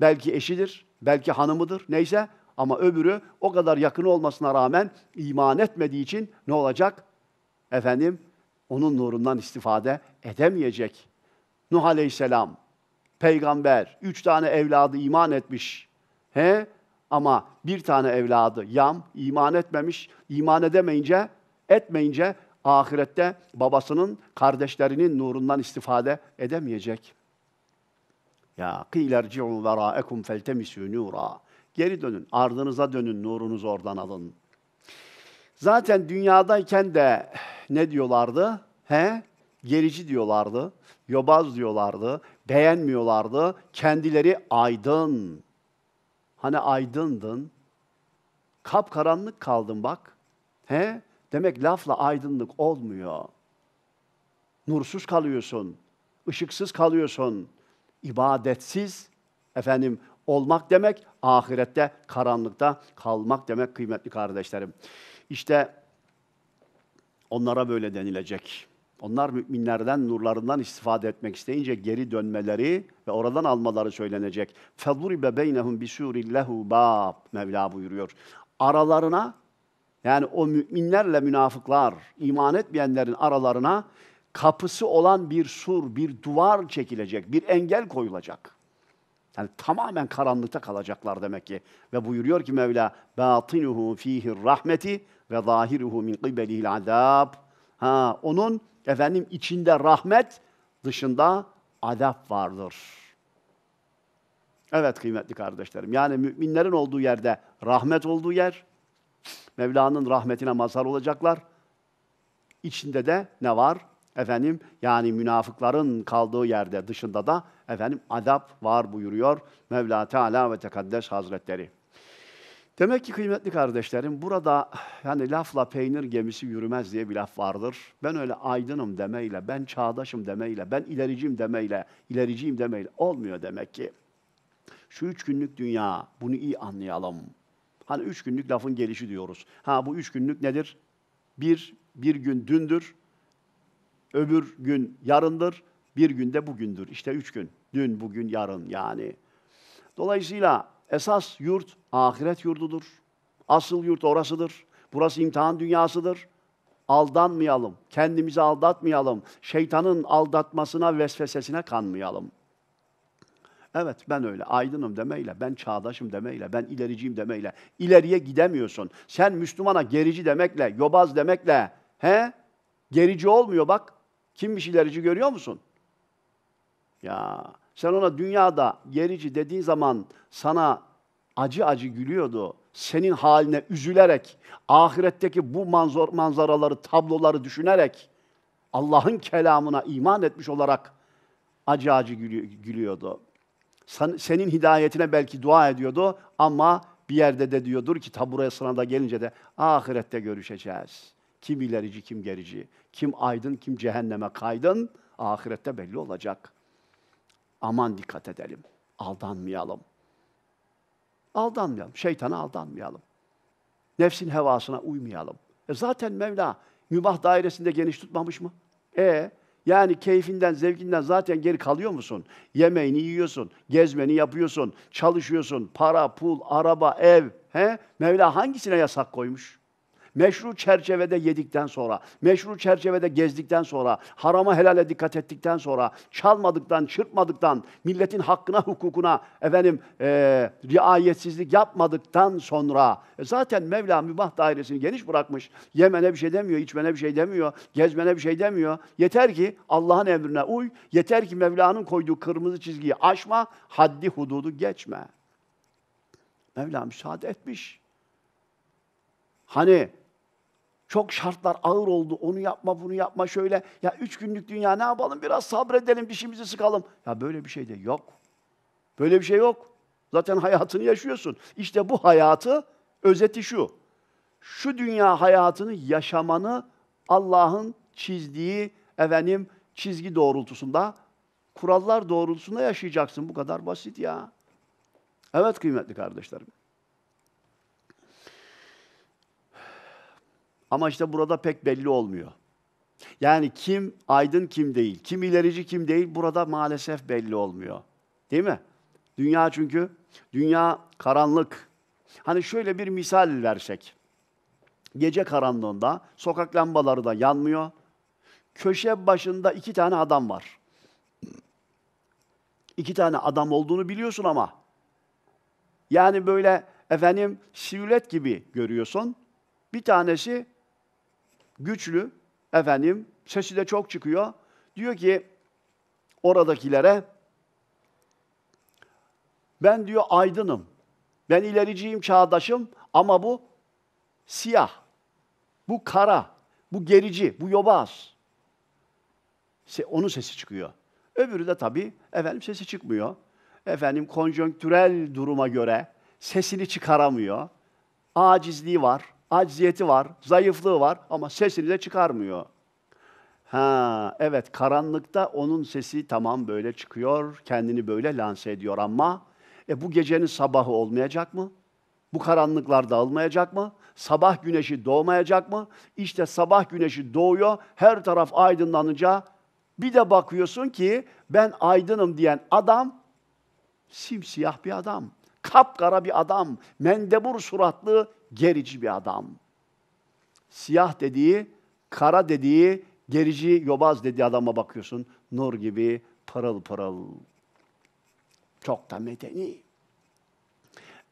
Belki eşidir, belki hanımıdır. Neyse ama öbürü o kadar yakın olmasına rağmen iman etmediği için ne olacak? Efendim onun nurundan istifade edemeyecek. Nuh Aleyhisselam, peygamber, üç tane evladı iman etmiş. He? Ama bir tane evladı Yam iman etmemiş. İman edemeyince, etmeyince ahirette babasının, kardeşlerinin nurundan istifade edemeyecek. Ya kıylerci'u verâekum feltemisû nura. Geri dönün, ardınıza dönün, nurunuzu oradan alın. Zaten dünyadayken de ne diyorlardı? He? Gerici diyorlardı, yobaz diyorlardı, beğenmiyorlardı. Kendileri aydın. Hani aydındın? Kap karanlık kaldın bak. He? Demek lafla aydınlık olmuyor. Nursuz kalıyorsun, ışıksız kalıyorsun, ibadetsiz, efendim olmak demek, ahirette karanlıkta kalmak demek kıymetli kardeşlerim. İşte onlara böyle denilecek. Onlar müminlerden, nurlarından istifade etmek isteyince geri dönmeleri ve oradan almaları söylenecek. فَضُرِبَ بَيْنَهُمْ بِسُورِ لَهُ بَابٍ Mevla buyuruyor. Aralarına, yani o müminlerle münafıklar, iman etmeyenlerin aralarına kapısı olan bir sur, bir duvar çekilecek, bir engel koyulacak. Yani tamamen karanlıkta kalacaklar demek ki. Ve buyuruyor ki Mevla batinuhu fihi rahmeti ve zahiruhu min qibelihil azab. Ha onun efendim içinde rahmet, dışında azap vardır. Evet kıymetli kardeşlerim. Yani müminlerin olduğu yerde rahmet olduğu yer. Mevla'nın rahmetine mazhar olacaklar. İçinde de ne var? efendim yani münafıkların kaldığı yerde dışında da efendim adap var buyuruyor Mevla Teala ve Tekaddes Hazretleri. Demek ki kıymetli kardeşlerim burada yani lafla peynir gemisi yürümez diye bir laf vardır. Ben öyle aydınım demeyle, ben çağdaşım demeyle, ben ilericiyim demeyle, ilericiyim demeyle olmuyor demek ki. Şu üç günlük dünya, bunu iyi anlayalım. Hani üç günlük lafın gelişi diyoruz. Ha bu üç günlük nedir? Bir, bir gün dündür, öbür gün yarındır, bir günde bugündür. İşte üç gün. Dün, bugün, yarın yani. Dolayısıyla esas yurt ahiret yurdudur. Asıl yurt orasıdır. Burası imtihan dünyasıdır. Aldanmayalım, kendimizi aldatmayalım, şeytanın aldatmasına, vesvesesine kanmayalım. Evet ben öyle aydınım demeyle, ben çağdaşım demeyle, ben ilericiyim demeyle ileriye gidemiyorsun. Sen Müslümana gerici demekle, yobaz demekle he gerici olmuyor bak. Kim bir ilerici görüyor musun? Ya sen ona dünyada gerici dediğin zaman sana acı acı gülüyordu. Senin haline üzülerek, ahiretteki bu manzor, manzaraları, tabloları düşünerek, Allah'ın kelamına iman etmiş olarak acı acı gülüyordu. Senin hidayetine belki dua ediyordu ama bir yerde de diyordur ki ta buraya da gelince de ahirette görüşeceğiz.'' Kim ilerici, kim gerici, kim aydın, kim cehenneme kaydın ahirette belli olacak. Aman dikkat edelim, aldanmayalım. Aldanmayalım, şeytana aldanmayalım. Nefsin hevasına uymayalım. E zaten Mevla mübah dairesinde geniş tutmamış mı? E yani keyfinden, zevkinden zaten geri kalıyor musun? Yemeğini yiyorsun, gezmeni yapıyorsun, çalışıyorsun, para, pul, araba, ev. He? Mevla hangisine yasak koymuş? meşru çerçevede yedikten sonra, meşru çerçevede gezdikten sonra, harama helale dikkat ettikten sonra, çalmadıktan, çırpmadıktan, milletin hakkına, hukukuna efendim e, riayetsizlik yapmadıktan sonra e, zaten Mevla mübah dairesini geniş bırakmış. Yemene bir şey demiyor, içmene bir şey demiyor, gezmene bir şey demiyor. Yeter ki Allah'ın emrine uy, yeter ki Mevla'nın koyduğu kırmızı çizgiyi aşma, haddi hududu geçme. Mevla müsaade etmiş. Hani çok şartlar ağır oldu. Onu yapma, bunu yapma şöyle. Ya üç günlük dünya ne yapalım? Biraz sabredelim, dişimizi sıkalım. Ya böyle bir şey de yok. Böyle bir şey yok. Zaten hayatını yaşıyorsun. İşte bu hayatı özeti şu. Şu dünya hayatını yaşamanı Allah'ın çizdiği efendim çizgi doğrultusunda, kurallar doğrultusunda yaşayacaksın. Bu kadar basit ya. Evet kıymetli kardeşlerim. Ama işte burada pek belli olmuyor. Yani kim aydın kim değil, kim ilerici kim değil burada maalesef belli olmuyor. Değil mi? Dünya çünkü dünya karanlık. Hani şöyle bir misal versek. Gece karanlığında sokak lambaları da yanmıyor. Köşe başında iki tane adam var. İki tane adam olduğunu biliyorsun ama. Yani böyle efendim silüet gibi görüyorsun. Bir tanesi güçlü, efendim sesi de çok çıkıyor. Diyor ki oradakilere ben diyor aydınım. Ben ilericiyim, çağdaşım ama bu siyah. Bu kara, bu gerici, bu yobaz. Onun sesi çıkıyor. Öbürü de tabii efendim sesi çıkmıyor. Efendim konjonktürel duruma göre sesini çıkaramıyor. Acizliği var. Acziyeti var, zayıflığı var ama sesini de çıkarmıyor. Ha, evet karanlıkta onun sesi tamam böyle çıkıyor, kendini böyle lanse ediyor ama e, bu gecenin sabahı olmayacak mı? Bu karanlıklar dağılmayacak mı? Sabah güneşi doğmayacak mı? İşte sabah güneşi doğuyor, her taraf aydınlanınca bir de bakıyorsun ki ben aydınım diyen adam simsiyah bir adam, kapkara bir adam, mendebur suratlı gerici bir adam. Siyah dediği, kara dediği, gerici, yobaz dediği adama bakıyorsun. Nur gibi pırıl pırıl. Çok da medeni.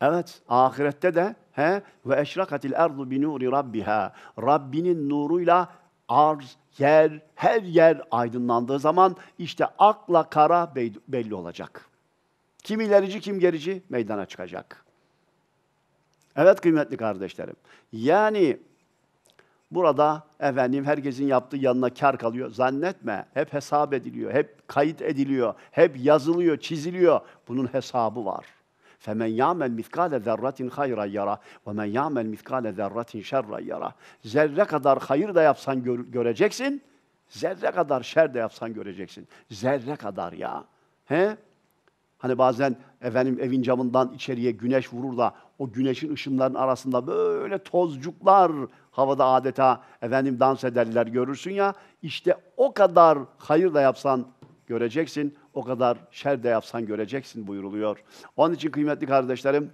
Evet, ahirette de he ve eşrakatil erdu bi nuri rabbiha. Rabbinin nuruyla arz, yer, her yer aydınlandığı zaman işte akla kara belli olacak. Kim ilerici, kim gerici meydana çıkacak. Evet kıymetli kardeşlerim. Yani burada efendim herkesin yaptığı yanına kar kalıyor. Zannetme. Hep hesap ediliyor. Hep kayıt ediliyor. Hep yazılıyor, çiziliyor. Bunun hesabı var. فَمَنْ يَعْمَلْ مِثْقَالَ ذَرَّةٍ خَيْرًا يَرَى وَمَنْ يَعْمَلْ مِثْقَالَ ذَرَّةٍ شَرًّا يَرَى Zerre kadar hayır da yapsan gör- göreceksin, zerre kadar şer de yapsan göreceksin. Zerre kadar ya. He? Hani bazen efendim evin camından içeriye güneş vurur da o güneşin ışınlarının arasında böyle tozcuklar havada adeta efendim dans ederler görürsün ya. İşte o kadar hayır da yapsan göreceksin, o kadar şer de yapsan göreceksin buyuruluyor. Onun için kıymetli kardeşlerim,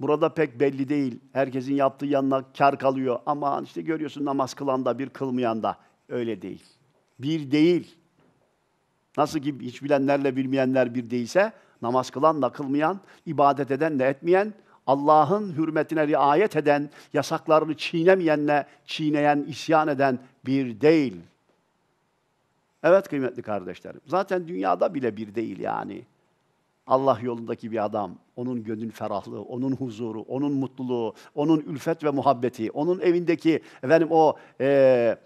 Burada pek belli değil. Herkesin yaptığı yanına kar kalıyor. Ama işte görüyorsun namaz kılan da bir kılmayan da. Öyle değil. Bir değil. Nasıl ki hiç bilenlerle bilmeyenler bir değilse, namaz kılanla kılmayan, ibadet edenle etmeyen, Allah'ın hürmetine riayet eden, yasaklarını çiğnemeyenle çiğneyen, isyan eden bir değil. Evet kıymetli kardeşlerim. Zaten dünyada bile bir değil yani. Allah yolundaki bir adam, onun gönül ferahlığı, onun huzuru, onun mutluluğu, onun ülfet ve muhabbeti, onun evindeki efendim o e,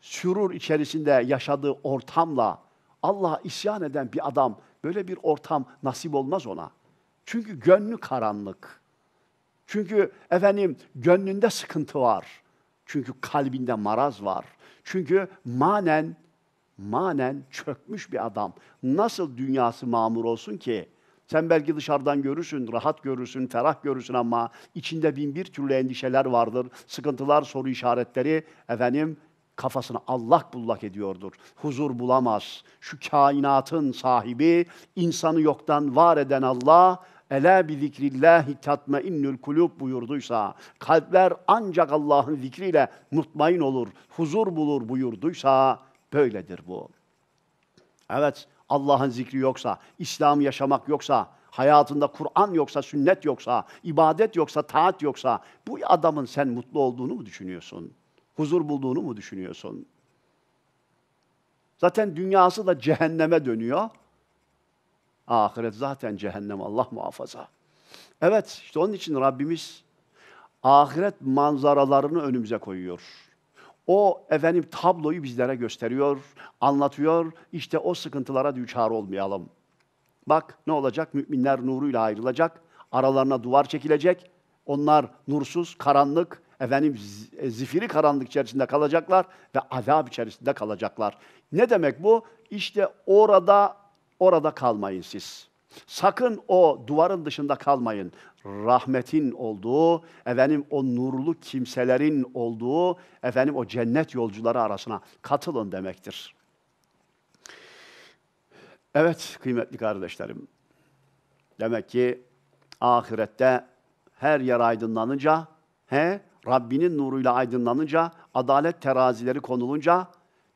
sürur içerisinde yaşadığı ortamla Allah isyan eden bir adam Böyle bir ortam nasip olmaz ona. Çünkü gönlü karanlık. Çünkü efendim gönlünde sıkıntı var. Çünkü kalbinde maraz var. Çünkü manen manen çökmüş bir adam nasıl dünyası mamur olsun ki? Sen belki dışarıdan görürsün, rahat görürsün, ferah görürsün ama içinde bin bir türlü endişeler vardır. Sıkıntılar, soru işaretleri, efendim kafasını allak bullak ediyordur. Huzur bulamaz. Şu kainatın sahibi, insanı yoktan var eden Allah, Ela bi zikrillahi tatmainnül kulub buyurduysa, kalpler ancak Allah'ın zikriyle mutmain olur, huzur bulur buyurduysa, böyledir bu. Evet, Allah'ın zikri yoksa, İslam yaşamak yoksa, hayatında Kur'an yoksa, sünnet yoksa, ibadet yoksa, taat yoksa, bu adamın sen mutlu olduğunu mu düşünüyorsun?'' huzur bulduğunu mu düşünüyorsun? Zaten dünyası da cehenneme dönüyor. Ahiret zaten cehennem Allah muhafaza. Evet işte onun için Rabbimiz ahiret manzaralarını önümüze koyuyor. O efendim tabloyu bizlere gösteriyor, anlatıyor. İşte o sıkıntılara düçar olmayalım. Bak ne olacak? Müminler nuruyla ayrılacak. Aralarına duvar çekilecek. Onlar nursuz, karanlık, efendim e, zifiri karanlık içerisinde kalacaklar ve azap içerisinde kalacaklar. Ne demek bu? İşte orada orada kalmayın siz. Sakın o duvarın dışında kalmayın. Rahmetin olduğu, efendim o nurlu kimselerin olduğu, efendim o cennet yolcuları arasına katılın demektir. Evet kıymetli kardeşlerim. Demek ki ahirette her yer aydınlanınca he Rabbinin nuruyla aydınlanınca, adalet terazileri konulunca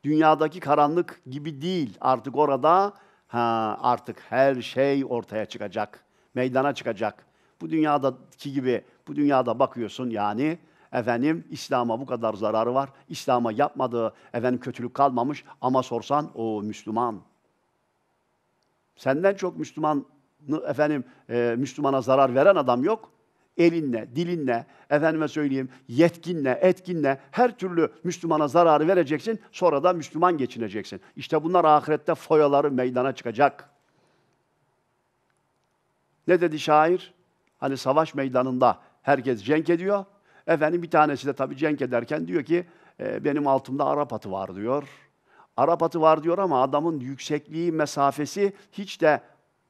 dünyadaki karanlık gibi değil. Artık orada ha, artık her şey ortaya çıkacak. Meydana çıkacak. Bu dünyadaki gibi bu dünyada bakıyorsun yani efendim İslam'a bu kadar zararı var. İslam'a yapmadığı efendim kötülük kalmamış ama sorsan o Müslüman. Senden çok Müslüman efendim e, Müslümana zarar veren adam yok elinle, dilinle, efendime söyleyeyim, yetkinle, etkinle her türlü Müslümana zararı vereceksin. Sonra da Müslüman geçineceksin. İşte bunlar ahirette foyaları meydana çıkacak. Ne dedi şair? Hani savaş meydanında herkes cenk ediyor. Efendim bir tanesi de tabii cenk ederken diyor ki e, benim altımda Arap atı var diyor. Arap atı var diyor ama adamın yüksekliği, mesafesi hiç de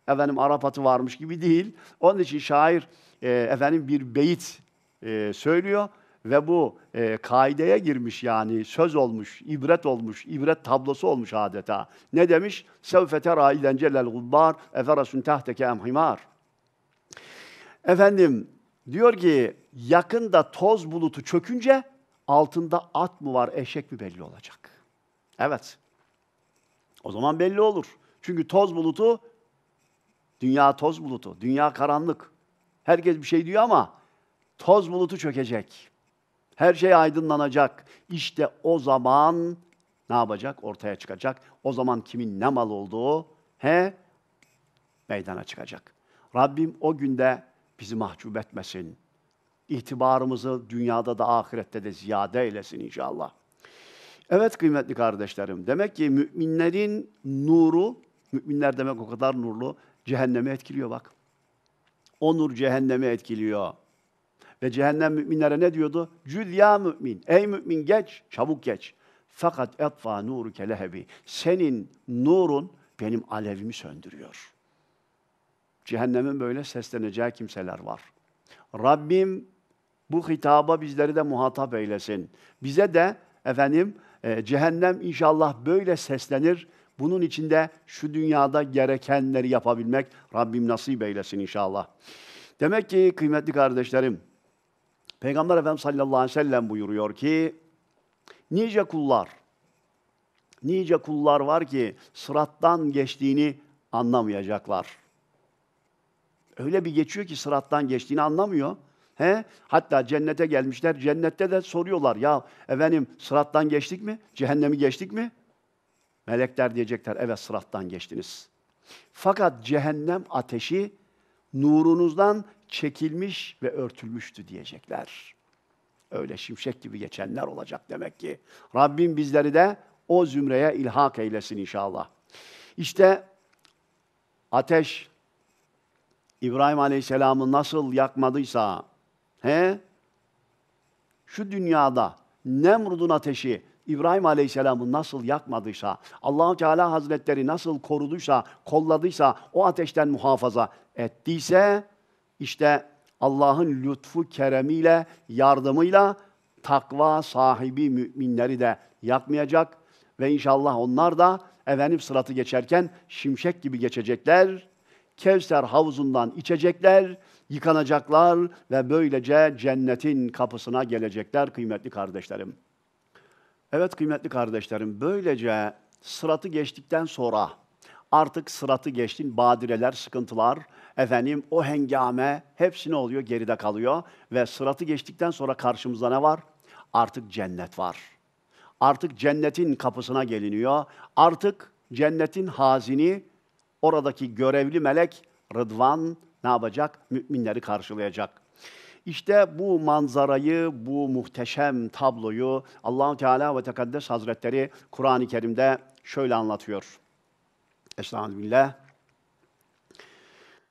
efendim Arap atı varmış gibi değil. Onun için şair e, efendim bir beyit e, söylüyor ve bu e, kaideye girmiş yani söz olmuş, ibret olmuş, ibret tablosu olmuş adeta. Ne demiş? Sevfete raiden celel gubbar eferasun tahteke emhimar. Efendim diyor ki yakında toz bulutu çökünce altında at mı var, eşek mi belli olacak. Evet. O zaman belli olur. Çünkü toz bulutu, dünya toz bulutu, dünya karanlık. Herkes bir şey diyor ama toz bulutu çökecek. Her şey aydınlanacak. İşte o zaman ne yapacak? Ortaya çıkacak. O zaman kimin ne mal olduğu he meydana çıkacak. Rabbim o günde bizi mahcup etmesin. İtibarımızı dünyada da ahirette de ziyade eylesin inşallah. Evet kıymetli kardeşlerim, demek ki müminlerin nuru, müminler demek o kadar nurlu, cehennemi etkiliyor bak. O nur cehennemi etkiliyor. Ve cehennem müminlere ne diyordu? Cül ya mümin. Ey mümin geç, çabuk geç. Fakat etfa nuru kelehebi. Senin nurun benim alevimi söndürüyor. Cehennemin böyle sesleneceği kimseler var. Rabbim bu hitaba bizleri de muhatap eylesin. Bize de efendim e, cehennem inşallah böyle seslenir bunun içinde şu dünyada gerekenleri yapabilmek Rabbim nasip eylesin inşallah. Demek ki kıymetli kardeşlerim, Peygamber Efendimiz sallallahu aleyhi ve sellem buyuruyor ki, nice kullar, nice kullar var ki sırattan geçtiğini anlamayacaklar. Öyle bir geçiyor ki sırattan geçtiğini anlamıyor. He? Hatta cennete gelmişler. Cennette de soruyorlar ya efendim sırattan geçtik mi? Cehennemi geçtik mi? Melekler diyecekler, evet sırattan geçtiniz. Fakat cehennem ateşi nurunuzdan çekilmiş ve örtülmüştü diyecekler. Öyle şimşek gibi geçenler olacak demek ki. Rabbim bizleri de o zümreye ilhak eylesin inşallah. İşte ateş İbrahim Aleyhisselam'ı nasıl yakmadıysa, he? Şu dünyada Nemrud'un ateşi İbrahim Aleyhisselam'ı nasıl yakmadıysa, Allahu Teala Hazretleri nasıl koruduysa, kolladıysa, o ateşten muhafaza ettiyse, işte Allah'ın lütfu, keremiyle, yardımıyla takva sahibi müminleri de yakmayacak ve inşallah onlar da efendim sıratı geçerken şimşek gibi geçecekler. Kevser havuzundan içecekler, yıkanacaklar ve böylece cennetin kapısına gelecekler kıymetli kardeşlerim. Evet kıymetli kardeşlerim, böylece sıratı geçtikten sonra artık sıratı geçtin, badireler, sıkıntılar, efendim o hengame hepsi ne oluyor? Geride kalıyor. Ve sıratı geçtikten sonra karşımızda ne var? Artık cennet var. Artık cennetin kapısına geliniyor. Artık cennetin hazini oradaki görevli melek Rıdvan ne yapacak? Müminleri karşılayacak. İşte bu manzarayı, bu muhteşem tabloyu Allahu Teala ve Tekaddes Hazretleri Kur'an-ı Kerim'de şöyle anlatıyor. Estağfirullah.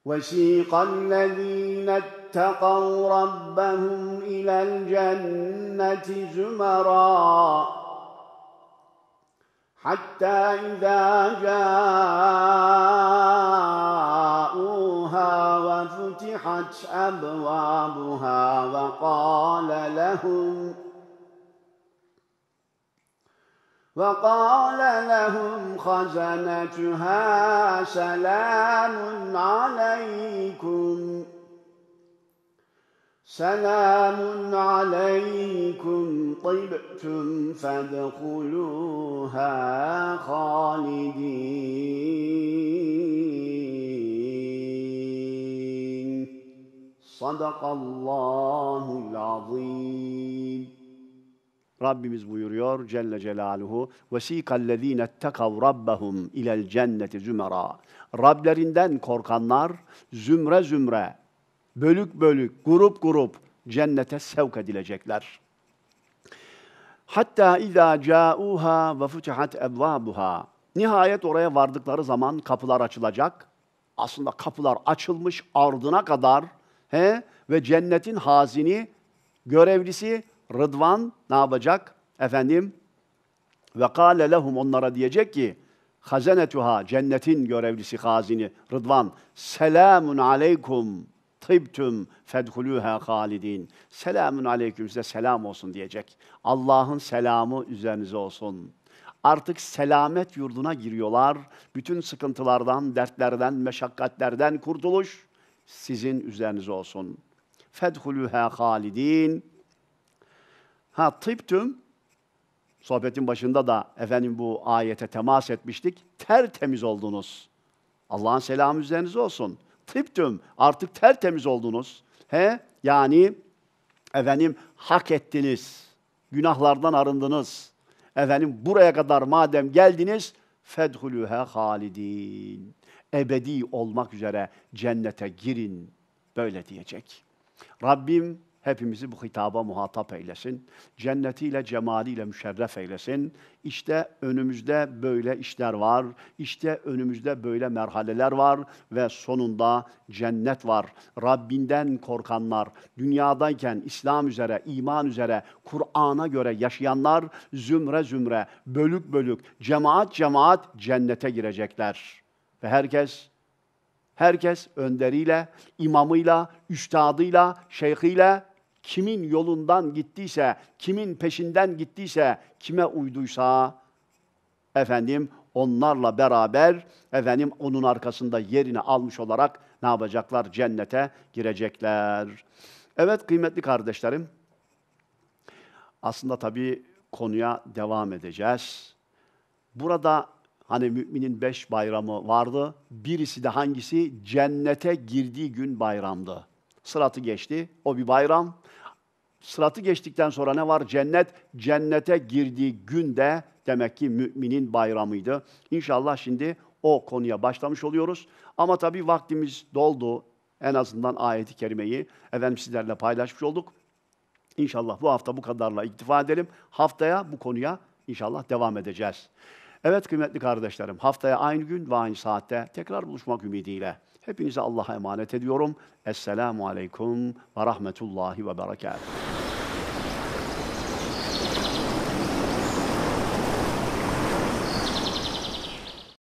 وَسِيقَ الَّذ۪ينَ اتَّقَوْ رَبَّهُمْ اِلَى الْجَنَّةِ زُمَرًا حَتَّى إذا جَاءَ وفتحت أبوابها وقال لهم وقال لهم خزنتها سلام عليكم سلام عليكم طبتم فادخلوها خالدين صدق Allahul azim. Rabbimiz buyuruyor Celle Celaluhu وَسِيقَ الَّذ۪ينَ اتَّقَوْ رَبَّهُمْ اِلَى الْجَنَّةِ زُمَرًا Rablerinden korkanlar zümre zümre, bölük bölük, grup grup cennete sevk edilecekler. Hatta اِذَا جَاءُوهَا وَفُتِحَتْ اَبْوَابُهَا Nihayet oraya vardıkları zaman kapılar açılacak. Aslında kapılar açılmış ardına kadar He? Ve cennetin hazini, görevlisi Rıdvan ne yapacak? Efendim ve kâle lehum onlara diyecek ki hazenetuha cennetin görevlisi hazini Rıdvan selamun aleykum tıbtüm fedhulûhâ halidin. Selamun aleyküm size selam olsun diyecek. Allah'ın selamı üzerinize olsun. Artık selamet yurduna giriyorlar. Bütün sıkıntılardan, dertlerden, meşakkatlerden kurtuluş sizin üzeriniz olsun. Fedhulüha halidin. Ha tıptüm sohbetin başında da efendim bu ayete temas etmiştik. Tertemiz oldunuz. Allah'ın selamı üzerinize olsun. Tıptüm artık tertemiz oldunuz. He yani efendim hak ettiniz. Günahlardan arındınız. Efendim buraya kadar madem geldiniz fedhulühe halidin ebedi olmak üzere cennete girin böyle diyecek. Rabbim hepimizi bu hitaba muhatap eylesin. Cennetiyle, cemaliyle müşerref eylesin. İşte önümüzde böyle işler var. İşte önümüzde böyle merhaleler var ve sonunda cennet var. Rabbinden korkanlar, dünyadayken İslam üzere, iman üzere, Kur'an'a göre yaşayanlar zümre zümre, bölük bölük, cemaat cemaat cennete girecekler.'' Ve herkes, herkes önderiyle, imamıyla, üstadıyla, şeyhiyle kimin yolundan gittiyse, kimin peşinden gittiyse, kime uyduysa efendim onlarla beraber efendim onun arkasında yerini almış olarak ne yapacaklar? Cennete girecekler. Evet kıymetli kardeşlerim. Aslında tabii konuya devam edeceğiz. Burada Hani müminin beş bayramı vardı. Birisi de hangisi? Cennete girdiği gün bayramdı. Sıratı geçti. O bir bayram. Sıratı geçtikten sonra ne var? Cennet. Cennete girdiği gün de demek ki müminin bayramıydı. İnşallah şimdi o konuya başlamış oluyoruz. Ama tabii vaktimiz doldu. En azından ayeti kerimeyi efendim sizlerle paylaşmış olduk. İnşallah bu hafta bu kadarla iktifa edelim. Haftaya bu konuya inşallah devam edeceğiz. Evet kıymetli kardeşlerim, haftaya aynı gün ve aynı saatte tekrar buluşmak ümidiyle hepinize Allah'a emanet ediyorum. Esselamu Aleyküm ve Rahmetullahi ve Berekatuhu.